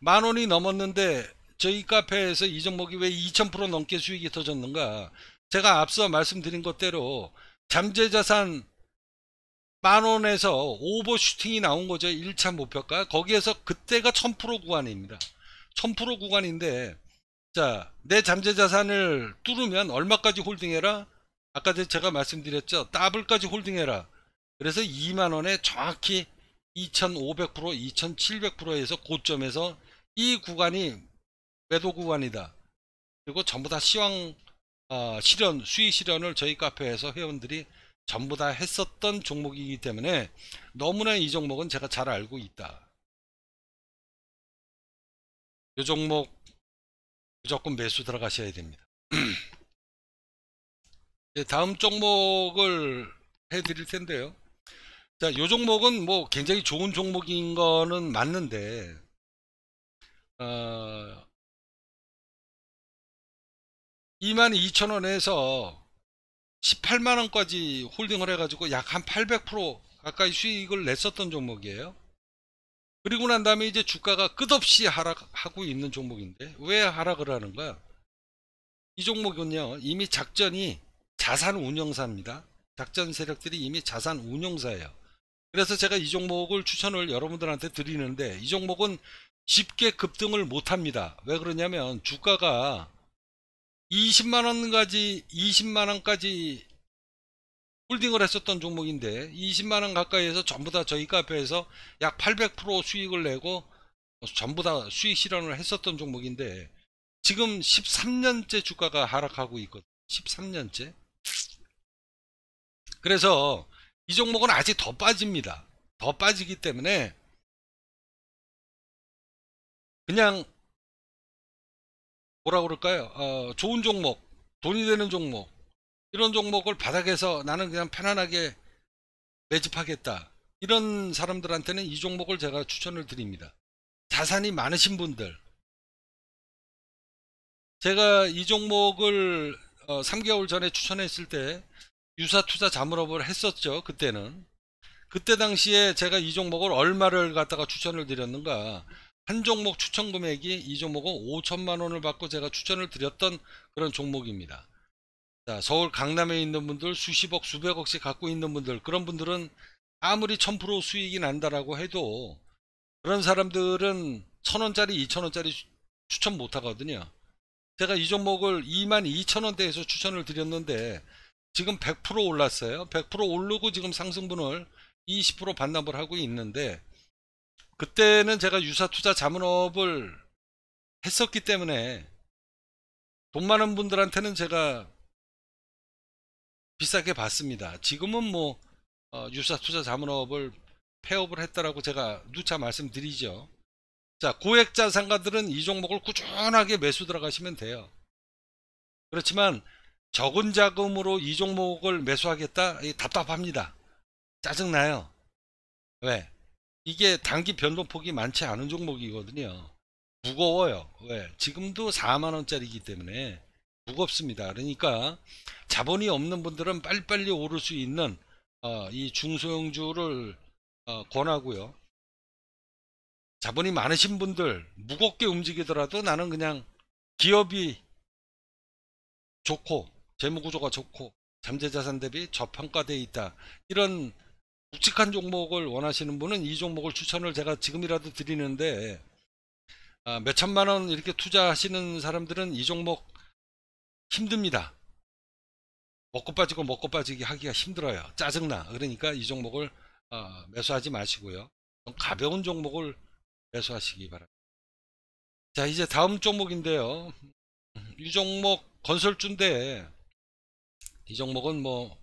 만원이 넘었는데 저희 카페에서 이 종목이 왜 2000% 넘게 수익이 터졌는가 제가 앞서 말씀드린 것대로 잠재자산 만원에서 오버슈팅이 나온 거죠 1차 목표가 거기에서 그때가 1000% 구간입니다 1000% 구간인데 자 내 잠재자산을 뚫으면 얼마까지 홀딩해라 아까 제가 말씀드렸죠 더블까지 홀딩해라 그래서 2만원에 정확히 2500% 2700%에서 고점에서 이 구간이 매도 구간이다 그리고 전부 다 시황 어, 실현 수익 실현을 저희 카페에서 회원들이 전부 다 했었던 종목이기 때문에 너무나 이 종목은 제가 잘 알고 있다. 이 종목 무조건 매수 들어가셔야 됩니다. 예, 다음 종목을 해드릴 텐데요. 자, 요 종목은 뭐 굉장히 좋은 종목인 거는 맞는데, 어, 22,000원에서 18만원까지 홀딩을 해가지고 약 한 800% 가까이 수익을 냈었던 종목이에요. 그리고 난 다음에 이제 주가가 끝없이 하락하고 있는 종목인데 왜 하락을 하는 거야? 이 종목은요 이미 작전이 자산 운용사입니다. 작전 세력들이 이미 자산 운용사예요. 그래서 제가 이 종목을 추천을 여러분들한테 드리는데 이 종목은 쉽게 급등을 못합니다. 왜 그러냐면 주가가 20만원까지 20만원까지 홀딩을 했었던 종목인데 20만원 가까이에서 전부 다 저희 카페에서 약 800% 수익을 내고 전부 다 수익 실현을 했었던 종목인데 지금 13년째 주가가 하락하고 있거든 13년째 그래서 이 종목은 아직 더 빠집니다 더 빠지기 때문에 그냥 뭐라 그럴까요? 어, 좋은 종목, 돈이 되는 종목, 이런 종목을 바닥에서 나는 그냥 편안하게 매집하겠다. 이런 사람들한테는 이 종목을 제가 추천을 드립니다. 자산이 많으신 분들. 제가 이 종목을 어, 3개월 전에 추천했을 때 유사 투자 자물업을 했었죠. 그때는. 그때 당시에 제가 이 종목을 얼마를 갖다가 추천을 드렸는가. 한 종목 추천 금액이 이 종목은 5천만 원을 받고 제가 추천을 드렸던 그런 종목입니다. 자, 서울 강남에 있는 분들 수십억 수백억씩 갖고 있는 분들 그런 분들은 아무리 1000% 수익이 난다라고 해도 그런 사람들은 1 천원짜리 2천원짜리 추천 못 하거든요. 제가 이 종목을 2 2 0 0 0원대에서 추천을 드렸는데 지금 100% 올랐어요. 100% 오르고 지금 상승분을 20% 반납을 하고 있는데 그때는 제가 유사투자 자문업을 했었기 때문에 돈 많은 분들한테는 제가 비싸게 받습니다. 지금은 뭐 어, 유사투자 자문업을 폐업을 했다라고 제가 누차 말씀드리죠. 자 고액자 상가들은 이 종목을 꾸준하게 매수 들어가시면 돼요. 그렇지만 적은 자금으로 이 종목을 매수하겠다? 답답합니다. 짜증나요. 왜? 이게 단기 변동폭이 많지 않은 종목이거든요. 무거워요. 왜? 지금도 4만원짜리이기 때문에 무겁습니다. 그러니까 자본이 없는 분들은 빨리빨리 오를 수 있는 어, 이 중소형주를 어, 권하고요. 자본이 많으신 분들 무겁게 움직이더라도 나는 그냥 기업이 좋고 재무구조가 좋고 잠재자산 대비 저평가돼 있다. 이런 묵직한 종목을 원하시는 분은 이 종목을 추천을 제가 지금이라도 드리는데 아, 몇 천만 원 이렇게 투자하시는 사람들은 이 종목 힘듭니다. 먹고 빠지고 먹고 빠지기 하기가 힘들어요. 짜증나. 그러니까 이 종목을 어, 매수하지 마시고요. 가벼운 종목을 매수하시기 바랍니다. 자 이제 다음 종목인데요. 이 종목 건설주인데 이 종목은 뭐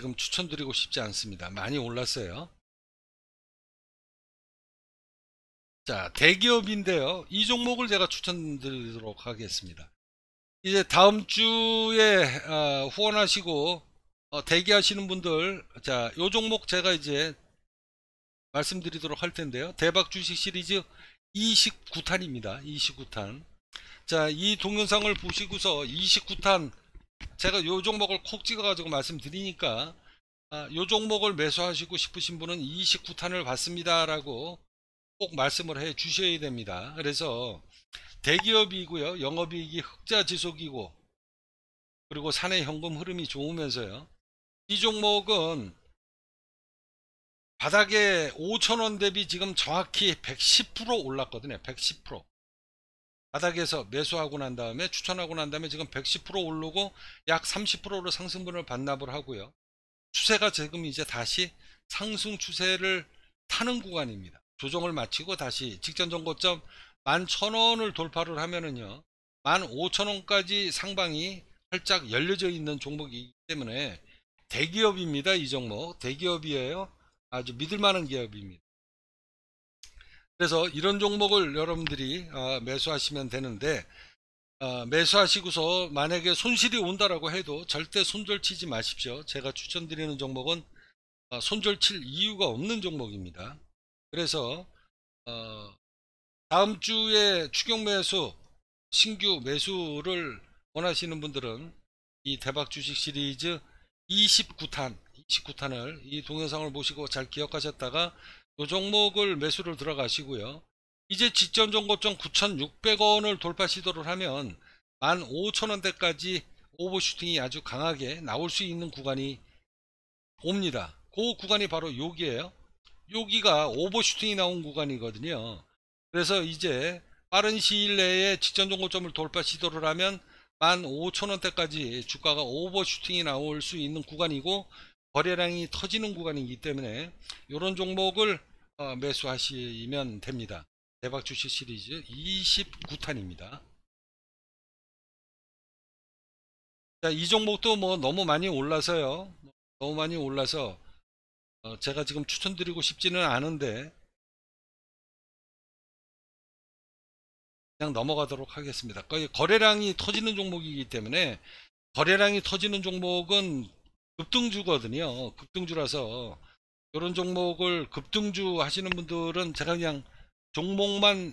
지금 추천드리고 싶지 않습니다. 많이 올랐어요. 자, 대기업인데요. 이 종목을 제가 추천드리도록 하겠습니다. 이제 다음 주에 어, 후원하시고 어, 대기하시는 분들 자, 요 종목 제가 이제 말씀드리도록 할 텐데요. 대박 주식 시리즈 29탄입니다. 29탄. 자, 이 동영상을 보시고서 29탄 제가 요 종목을 콕 찍어가지고 말씀드리니까 아, 요 종목을 매수하시고 싶으신 분은 29탄을 받습니다 라고 꼭 말씀을 해 주셔야 됩니다 그래서 대기업이고요 영업이익이 흑자 지속이고 그리고 사내 현금 흐름이 좋으면서요 이 종목은 바닥에 5천원 대비 지금 정확히 110% 올랐거든요 110% 바닥에서 매수하고 난 다음에 추천하고 난 다음에 지금 110% 오르고 약 30%로 상승분을 반납을 하고요. 추세가 지금 이제 다시 상승 추세를 타는 구간입니다. 조정을 마치고 다시 직전 정고점 11,000원을 돌파를 하면은요. 15,000원까지 상방이 활짝 열려져 있는 종목이기 때문에 대기업입니다. 이 종목 대기업이에요. 아주 믿을 만한 기업입니다. 그래서 이런 종목을 여러분들이 어, 매수하시면 되는데 어, 매수하시고서 만약에 손실이 온다라고 해도 절대 손절 치지 마십시오 제가 추천드리는 종목은 어, 손절 칠 이유가 없는 종목입니다 그래서 다음 주에 추경 매수 신규 매수를 원하시는 분들은 이 대박 주식 시리즈 29탄 29탄을 이 동영상을 보시고 잘 기억하셨다가 이 종목을 매수를 들어가시고요. 이제 직전 종고점 9,600원을 돌파 시도를 하면 15,000원대까지 오버슈팅이 아주 강하게 나올 수 있는 구간이 옵니다. 그 구간이 바로 여기에요. 여기가 오버슈팅이 나온 구간이거든요. 그래서 이제 빠른 시일 내에 직전 종고점을 돌파 시도를 하면 15,000원대까지 주가가 오버슈팅이 나올 수 있는 구간이고 거래량이 터지는 구간이기 때문에 이런 종목을 어, 매수하시면 됩니다. 대박 주식 시리즈 29탄입니다. 자, 이 종목도 뭐 너무 많이 올라서요. 너무 많이 올라서 어, 제가 지금 추천드리고 싶지는 않은데 그냥 넘어가도록 하겠습니다. 거래량이 터지는 종목이기 때문에 거래량이 터지는 종목은 급등주거든요. 급등주라서 이런 종목을 급등주 하시는 분들은 제가 그냥 종목만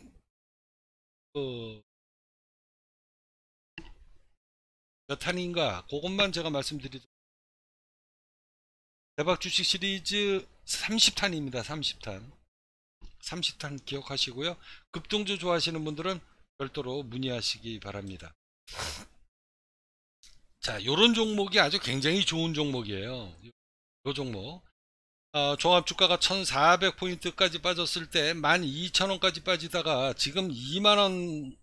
그몇 탄인가 그것만 제가 말씀드리도록 대박 주식 시리즈 30탄입니다 30탄 30탄 기억하시고요 급등주 좋아하시는 분들은 별도로 문의하시기 바랍니다 자 요런 종목이 아주 굉장히 좋은 종목이에요 요 종목 어, 종합주가가 1400포인트까지 빠졌을 때 12,000원까지 빠지다가 지금 2만원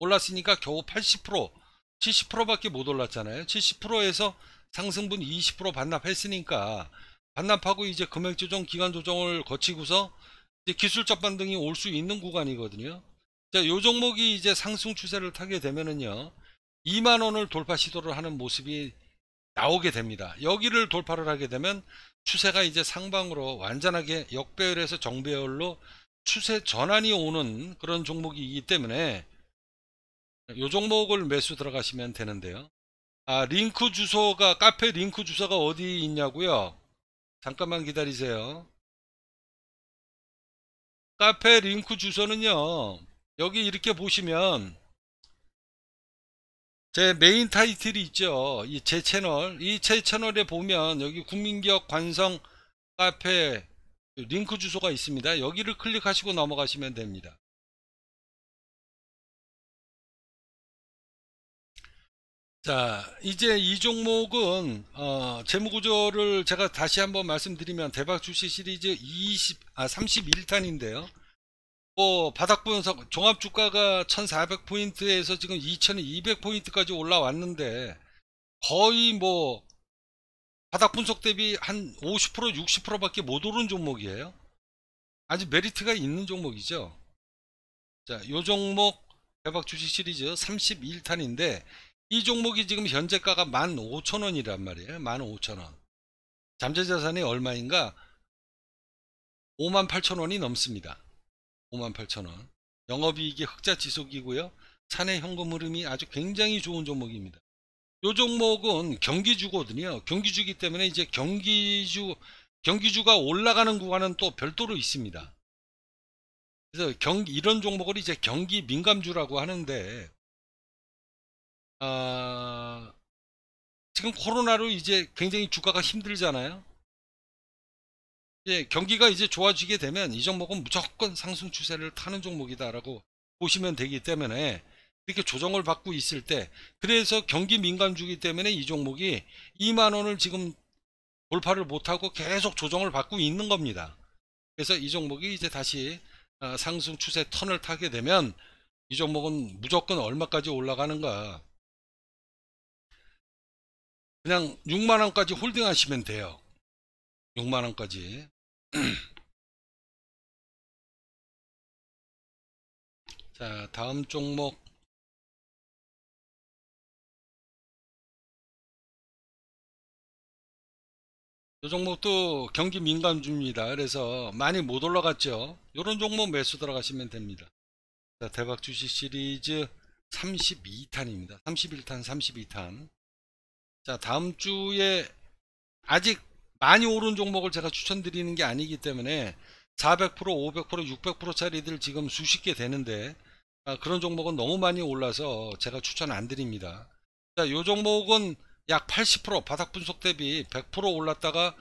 올랐으니까 겨우 80% 70%밖에 못 올랐잖아요 70%에서 상승분 20% 반납했으니까 반납하고 이제 금액 조정 기간 조정을 거치고서 이제 기술적 반등이 올 수 있는 구간이거든요 자, 요 종목이 이제 상승 추세를 타게 되면은요 2만원을 돌파 시도를 하는 모습이 나오게 됩니다 여기를 돌파를 하게 되면 추세가 이제 상방으로 완전하게 역배열에서 정배열로 추세 전환이 오는 그런 종목이기 때문에 이 종목을 매수 들어가시면 되는데요. 아, 링크 주소가 카페 링크 주소가 어디 있냐고요? 잠깐만 기다리세요. 카페 링크 주소는요. 여기 이렇게 보시면 제 메인 타이틀이 있죠. 이 제 채널. 이 제 채널에 보면 여기 국민기업 관성 카페 그 링크 주소가 있습니다. 여기를 클릭하시고 넘어가시면 됩니다. 자 이제 이 종목은 어, 재무구조를 제가 다시 한번 말씀드리면 대박 주식 시리즈 20, 아, 31탄인데요 뭐 바닥 분석 종합 주가가 1,400포인트에서 지금 2,200포인트까지 올라왔는데 거의 뭐 바닥 분석 대비 한 50% 60%밖에 못 오른 종목이에요. 아주 메리트가 있는 종목이죠. 자, 요 종목 대박 주식 시리즈 31탄인데 이 종목이 지금 현재가가 15,000원이란 말이에요. 15,000원. 잠재 자산이 얼마인가? 58,000원이 넘습니다. 58,000원. 영업이익이 흑자 지속이고요. 사내 현금 흐름이 아주 굉장히 좋은 종목입니다. 이 종목은 경기주거든요. 경기주기 때문에 이제 경기주, 경기주가 올라가는 구간은 또 별도로 있습니다. 그래서 경, 이런 종목을 이제 경기 민감주라고 하는데, 아, 지금 코로나로 이제 굉장히 주가가 힘들잖아요. 예, 경기가 이제 좋아지게 되면 이 종목은 무조건 상승 추세를 타는 종목이다라고 보시면 되기 때문에 이렇게 조정을 받고 있을 때 그래서 경기 민감주기 때문에 이 종목이 2만 원을 지금 돌파를 못하고 계속 조정을 받고 있는 겁니다. 그래서 이 종목이 이제 다시 어, 상승 추세 턴을 타게 되면 이 종목은 무조건 얼마까지 올라가는가 그냥 6만원까지 홀딩하시면 돼요 6만원까지 자, 다음 종목 이 종목도 경기 민감주입니다. 그래서 많이 못 올라갔죠. 이런 종목 매수 들어가시면 됩니다. 자, 대박 주식 시리즈 32탄입니다. 31탄, 32탄. 자, 다음 주에 아직 많이 오른 종목을 제가 추천드리는 게 아니기 때문에 400%, 500%, 600%짜리들 지금 수십 개 되는데 아, 그런 종목은 너무 많이 올라서 제가 추천 안 드립니다. 자, 요 종목은 약 80% 바닥 분석 대비 100% 올랐다가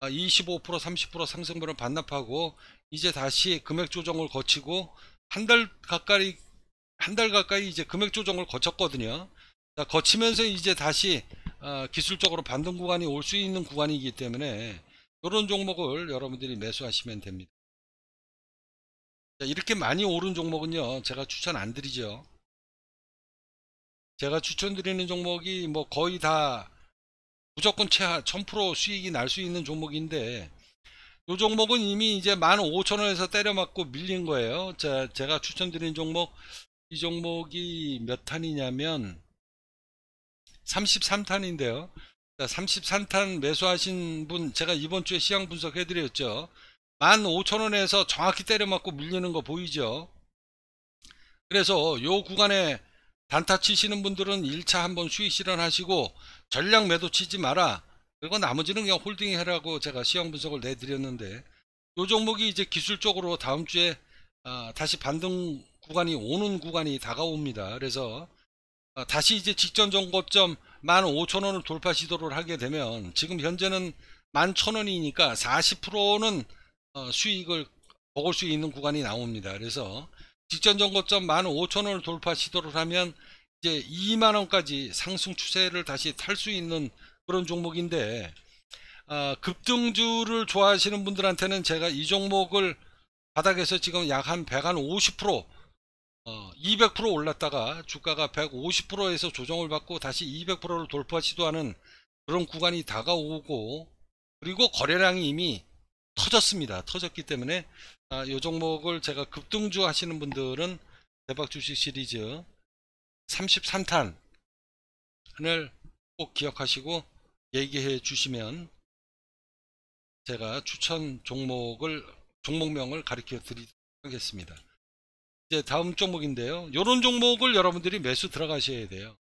25% 아, 30% 상승분을 반납하고 이제 다시 금액 조정을 거치고 한 달 가까이 한 달 가까이 이제 금액 조정을 거쳤거든요. 자, 거치면서 이제 다시 어, 기술적으로 반등 구간이 올 수 있는 구간이기 때문에 이런 종목을 여러분들이 매수하시면 됩니다. 이렇게 많이 오른 종목은요 제가 추천 안 드리죠. 제가 추천드리는 종목이 뭐 거의 다 무조건 최하 1000% 수익이 날 수 있는 종목인데 이 종목은 이미 이제 15,000원에서 때려맞고 밀린 거예요. 자, 제가 추천드린 종목 이 종목이 몇 탄이냐면 33탄인데요. 33탄 매수하신 분 제가 이번 주에 시향 분석해 드렸죠. 15,000원에서 정확히 때려맞고 물리는 거 보이죠. 그래서 요 구간에 단타 치시는 분들은 1차 한번 수익 실현하시고 전량 매도 치지 마라. 그리고 나머지는 그냥 홀딩 해라고 제가 시향 분석을 내드렸는데 요 종목이 이제 기술적으로 다음 주에 아, 다시 반등 구간이 오는 구간이 다가옵니다. 그래서 어, 다시 이제 직전 정고점 15,000원을 돌파 시도를 하게 되면 지금 현재는 11,000원이니까 40%는 어, 수익을 먹을 수 있는 구간이 나옵니다. 그래서 직전 정고점 15,000원을 돌파 시도를 하면 이제 2만원까지 상승 추세를 다시 탈 수 있는 그런 종목인데 어, 급등주를 좋아하시는 분들한테는 제가 이 종목을 바닥에서 지금 약한150% 어, 200% 올랐다가 주가가 150%에서 조정을 받고 다시 200%를 돌파 시도하는 그런 구간이 다가오고 그리고 거래량이 이미 터졌습니다. 터졌기 때문에 아, 이 종목을 제가 급등주 하시는 분들은 대박 주식 시리즈 33탄을 꼭 기억하시고 얘기해 주시면 제가 추천 종목을 종목명을 가르쳐 드리겠습니다 이제 다음 종목인데요. 요런 종목을 여러분들이 매수 들어가셔야 돼요.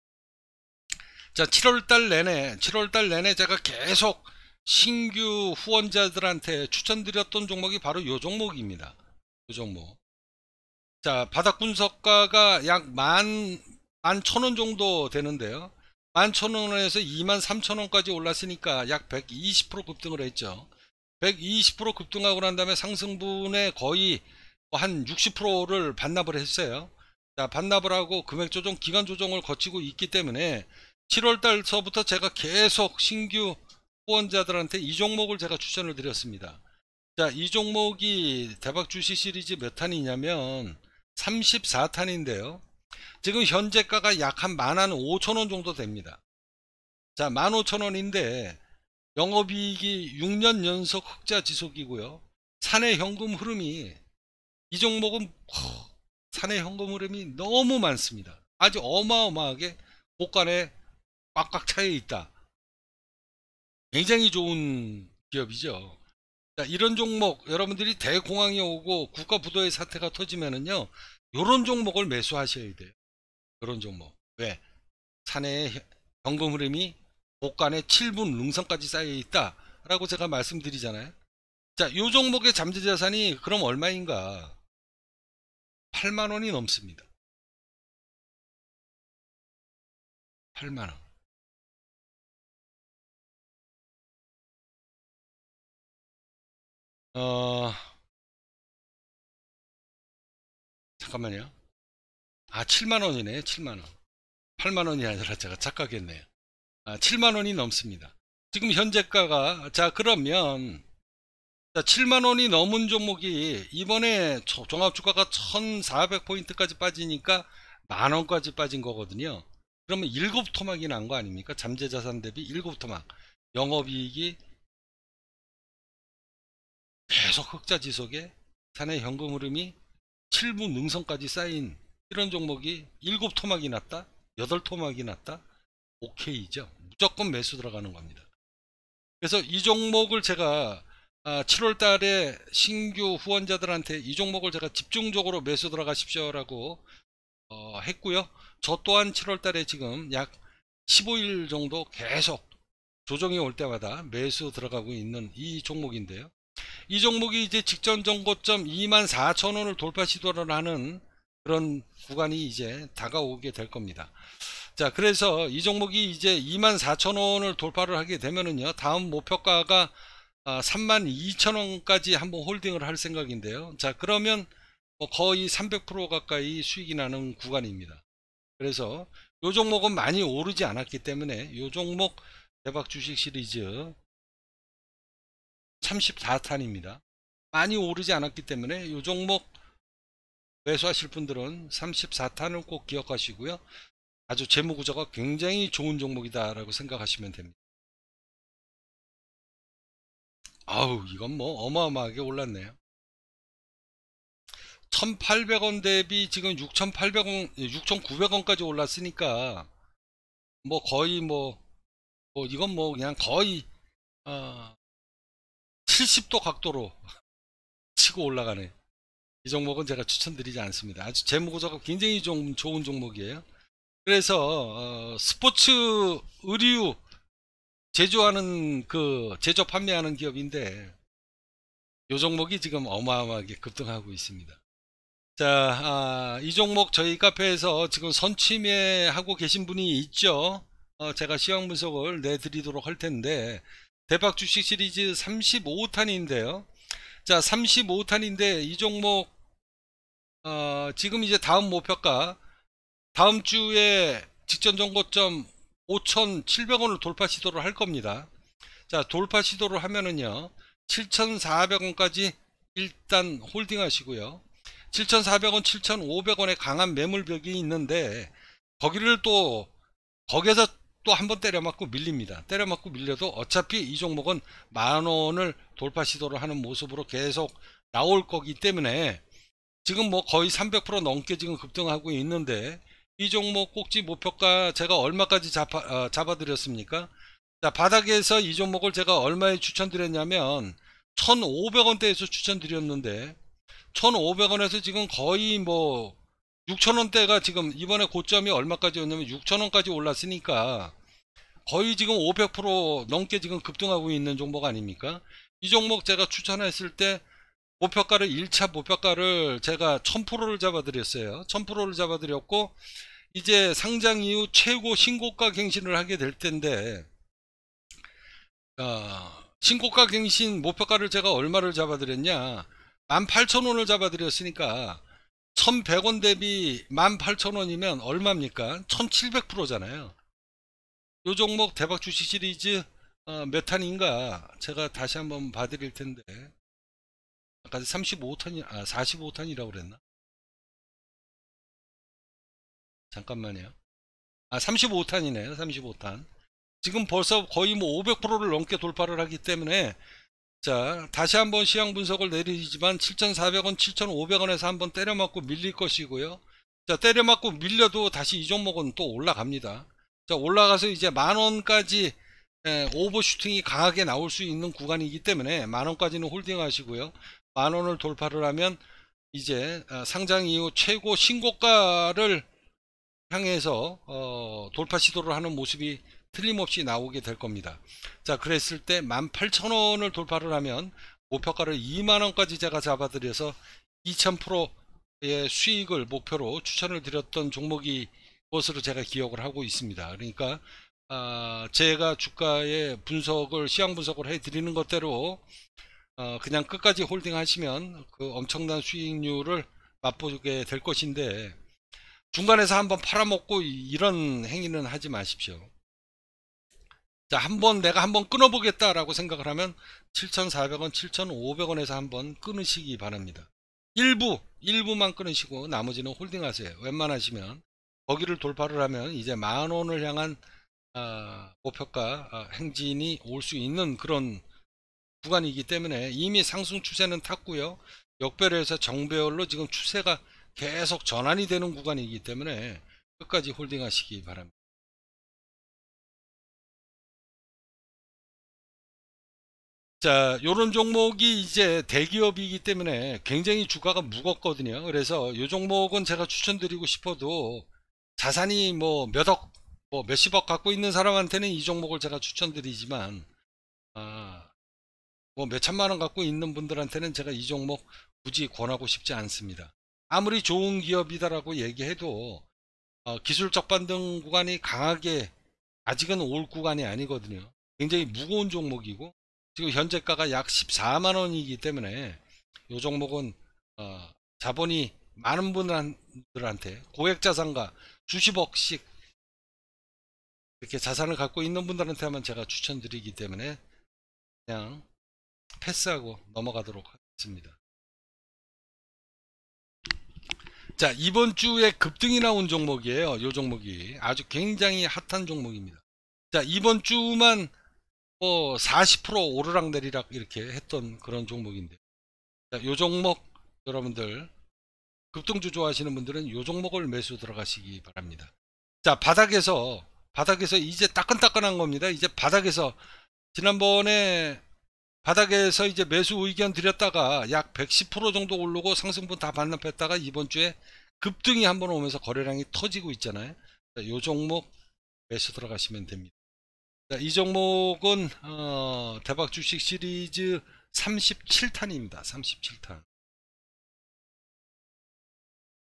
자, 7월달 내내, 7월달 내내 제가 계속 신규 후원자들한테 추천드렸던 종목이 바로 요 종목입니다. 요 종목. 자, 바닥 분석가가 약 만, 만천원 정도 되는데요. 만천 원에서 2만 3천 원까지 올랐으니까 약 120% 급등을 했죠. 120% 급등하고 난 다음에 상승분에 거의 뭐 한 60%를 반납을 했어요. 자, 반납을 하고 금액 조정, 기간 조정을 거치고 있기 때문에 7월 달서부터 제가 계속 신규 후원자들한테 이 종목을 제가 추천을 드렸습니다. 자, 이 종목이 대박 주식 시리즈 몇 탄이냐면 34탄인데요. 지금 현재가가 약 한 만 한 5천원 정도 됩니다. 자, 1 5천원인데 영업이익이 6년 연속 흑자 지속이고요. 사내 현금 흐름이 이 종목은 허, 사내 현금 흐름이 너무 많습니다. 아주 어마어마하게 복간에 꽉꽉 차여 있다. 굉장히 좋은 기업이죠. 자, 이런 종목 여러분들이 대공황이 오고 국가 부도의 사태가 터지면은요. 이런 종목을 매수하셔야 돼요. 이런 종목. 왜? 사내 현금 흐름이 복간에 7분 능선까지 쌓여 있다. 라고 제가 말씀드리잖아요. 자, 이 종목의 잠재자산이 그럼 얼마인가? 8만 원이 넘습니다. 8만 원. 어, 잠깐만요. 아, 7만 원이네. 7만 원. 8만 원이 아니라 제가 착각했네요. 아, 7만 원이 넘습니다. 지금 현재가가 자, 그러면 자, 7만 원이 넘은 종목이 이번에 종합 주가가 1,400포인트까지 빠지니까 만 원까지 빠진 거거든요. 그러면 7 토막이 난 거 아닙니까? 잠재 자산 대비 7 토막. 영업 이익이 계속 흑자 지속에 사내 현금 흐름이 7분 능선까지 쌓인 이런 종목이 7 토막이 났다. 8 토막이 났다. 오케이죠. 무조건 매수 들어가는 겁니다. 그래서 이 종목을 제가 아, 7월 달에 신규 후원자들한테 이 종목을 제가 집중적으로 매수 들어가십시오 라고 어, 했고요 저 또한 7월 달에 지금 약 15일 정도 계속 조정이 올 때마다 매수 들어가고 있는 이 종목인데요 이 종목이 이제 직전 정고점 24,000원을 돌파 시도를 하는 그런 구간이 이제 다가오게 될 겁니다 자 그래서 이 종목이 이제 24,000원을 돌파를 하게 되면은요 다음 목표가가 32,000원까지 아, 한번 홀딩을 할 생각인데요. 자, 그러면 뭐 거의 300% 가까이 수익이 나는 구간입니다. 그래서 요 종목은 많이 오르지 않았기 때문에 요 종목 대박 주식 시리즈 34탄입니다. 많이 오르지 않았기 때문에 요 종목 매수하실 분들은 34탄을 꼭 기억하시고요. 아주 재무 구조가 굉장히 좋은 종목이다라고 생각하시면 됩니다. 아우 이건 뭐 어마어마하게 올랐네요 1800원 대비 지금 6800원 6900원까지 올랐으니까 뭐 거의 뭐, 뭐 이건 뭐 그냥 거의 어, 70도 각도로 치고 올라가네 이 종목은 제가 추천드리지 않습니다 아주 재무구조가 굉장히 좀 좋은 종목이에요 그래서 어, 스포츠 의류 제조하는 그 제조 판매하는 기업인데 요 종목이 지금 어마어마하게 급등하고 있습니다. 자, 아, 이 종목 저희 카페에서 지금 선침해 하고 계신 분이 있죠. 어, 제가 시황 분석을 내드리도록 할 텐데 대박 주식 시리즈 35탄인데요. 자, 35탄인데 이 종목 어, 지금 이제 다음 목표가 다음 주에 직전 정고점 5,700원을 돌파 시도를 할 겁니다. 자, 돌파 시도를 하면은요. 7,400원까지 일단 홀딩 하시고요. 7,400원, 7,500원의 강한 매물벽이 있는데 거기를 또 거기에서 또 한 번 때려맞고 밀립니다. 때려맞고 밀려도 어차피 이 종목은 만 원을 돌파 시도를 하는 모습으로 계속 나올 거기 때문에 지금 뭐 거의 300% 넘게 지금 급등하고 있는데 이 종목 꼭지 목표가 제가 얼마까지 잡아, 어, 잡아드렸습니까? 자, 바닥에서 이 종목을 제가 얼마에 추천드렸냐면 1,500원대에서 추천드렸는데 1,500원에서 지금 거의 뭐 6,000원대가 지금 이번에 고점이 얼마까지 였냐면 6,000원까지 올랐으니까 거의 지금 500% 넘게 지금 급등하고 있는 종목 아닙니까? 이 종목 제가 추천했을 때 목표가를 1차 목표가를 제가 1000%를 잡아드렸어요. 1000%를 잡아드렸고 이제 상장 이후 최고 신고가 갱신을 하게 될 텐데 어, 신고가 갱신 목표가를 제가 얼마를 잡아드렸냐 18,000원을 잡아드렸으니까 1,100원 대비 18,000원이면 얼마입니까? 1,700%잖아요 요 종목 대박 주식 시리즈 어, 몇 탄인가 제가 다시 한번 봐드릴 텐데 아까 35탄이 아 45탄이라고 그랬나? 잠깐만요. 아, 35탄이네요. 35탄. 지금 벌써 거의 뭐 500%를 넘게 돌파를 하기 때문에 자 다시 한번 시향 분석을 내리지만 7,400원, 7,500원에서 한번 때려맞고 밀릴 것이고요. 자 때려맞고 밀려도 다시 이 종목은 또 올라갑니다. 자 올라가서 이제 만 원까지 오버슈팅이 강하게 나올 수 있는 구간이기 때문에 만 원까지는 홀딩하시고요. 만 원을 돌파를 하면 이제 아, 상장 이후 최고 신고가를 향해서 어, 돌파 시도를 하는 모습이 틀림없이 나오게 될 겁니다. 자, 그랬을 때 18,000원을 돌파를 하면 목표가를 2만원까지 제가 잡아드려서 2000%의 수익을 목표로 추천을 드렸던 종목이 것으로 제가 기억을 하고 있습니다. 그러니까 어, 제가 주가의 분석을 시황 분석을 해드리는 것대로 어, 그냥 끝까지 홀딩 하시면 그 엄청난 수익률을 맛보게 될 것인데 중간에서 한번 팔아먹고 이런 행위는 하지 마십시오. 자, 한번 내가 한번 끊어보겠다라고 생각을 하면 7,400원, 7,500원에서 한번 끊으시기 바랍니다. 일부, 일부만 끊으시고 나머지는 홀딩하세요. 웬만하시면 거기를 돌파를 하면 이제 만 원을 향한 어, 목표가 어, 행진이 올 수 있는 그런 구간이기 때문에 이미 상승 추세는 탔고요. 역별에서 정배열로 지금 추세가 계속 전환이 되는 구간이기 때문에 끝까지 홀딩 하시기 바랍니다. 자, 요런 종목이 이제 대기업이기 때문에 굉장히 주가가 무겁거든요. 그래서 요 종목은 제가 추천드리고 싶어도 자산이 뭐 몇억, 뭐 몇십억 갖고 있는 사람한테는 이 종목을 제가 추천드리지만, 아, 뭐 몇천만 원 갖고 있는 분들한테는 제가 이 종목 굳이 권하고 싶지 않습니다. 아무리 좋은 기업이다라고 얘기해도 어, 기술적 반등 구간이 강하게 아직은 올 구간이 아니거든요. 굉장히 무거운 종목이고 지금 현재가가 약 14만 원이기 때문에 이 종목은 어, 자본이 많은 분들한테 고액 자산가 수십억씩 이렇게 자산을 갖고 있는 분들한테만 제가 추천드리기 때문에 그냥 패스하고 넘어가도록 하겠습니다. 자 이번 주에 급등이 나온 종목이에요 이 종목이 아주 굉장히 핫한 종목입니다 자 이번 주만 뭐40% 오르락 내리락 이렇게 했던 그런 종목인데 자, 이 종목 여러분들 급등주 좋아하시는 분들은 이 종목을 매수 들어가시기 바랍니다 자 바닥에서 바닥에서 이제 따끈따끈한 겁니다 이제 바닥에서 지난번에 바닥에서 이제 매수 의견 드렸다가 약 110% 정도 오르고 상승분 다 반납했다가 이번 주에 급등이 한 번 오면서 거래량이 터지고 있잖아요. 이 종목 매수 들어가시면 됩니다. 자, 이 종목은 어, 대박 주식 시리즈 37탄입니다. 37탄.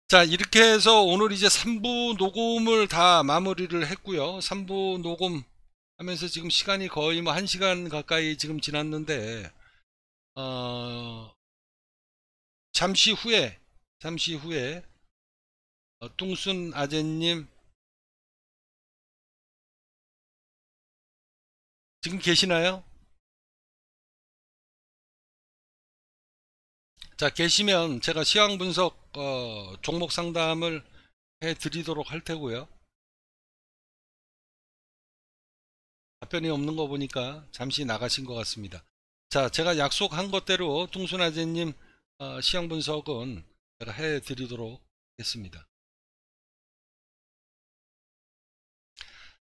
자 이렇게 해서 오늘 이제 3부 녹음을 다 마무리를 했고요. 3부 녹음 하면서 지금 시간이 거의 뭐 1시간 가까이 지금 지났는데 어, 잠시 후에 잠시 후에 어, 뚱순 아재님 지금 계시나요? 자 계시면 제가 시황 분석 어, 종목 상담을 해 드리도록 할 테고요 답변이 없는 거 보니까 잠시 나가신 것 같습니다. 자, 제가 약속한 것대로 뚱순아재님 어, 시향 분석은 제가 해드리도록 했습니다.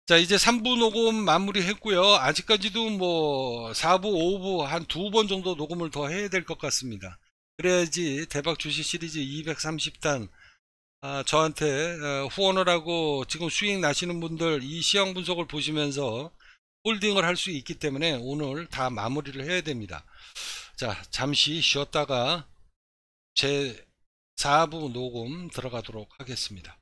자 이제 3부 녹음 마무리했고요. 아직까지도 뭐 4부, 5부 한 두 번 정도 녹음을 더 해야 될 것 같습니다. 그래야지 대박 주식 시리즈 230단 아, 저한테 어, 후원을 하고 지금 수익 나시는 분들 이 시황 분석을 보시면서 홀딩을 할 수 있기 때문에 오늘 다 마무리를 해야 됩니다. 자, 잠시 쉬었다가 제 4부 녹음 들어가도록 하겠습니다.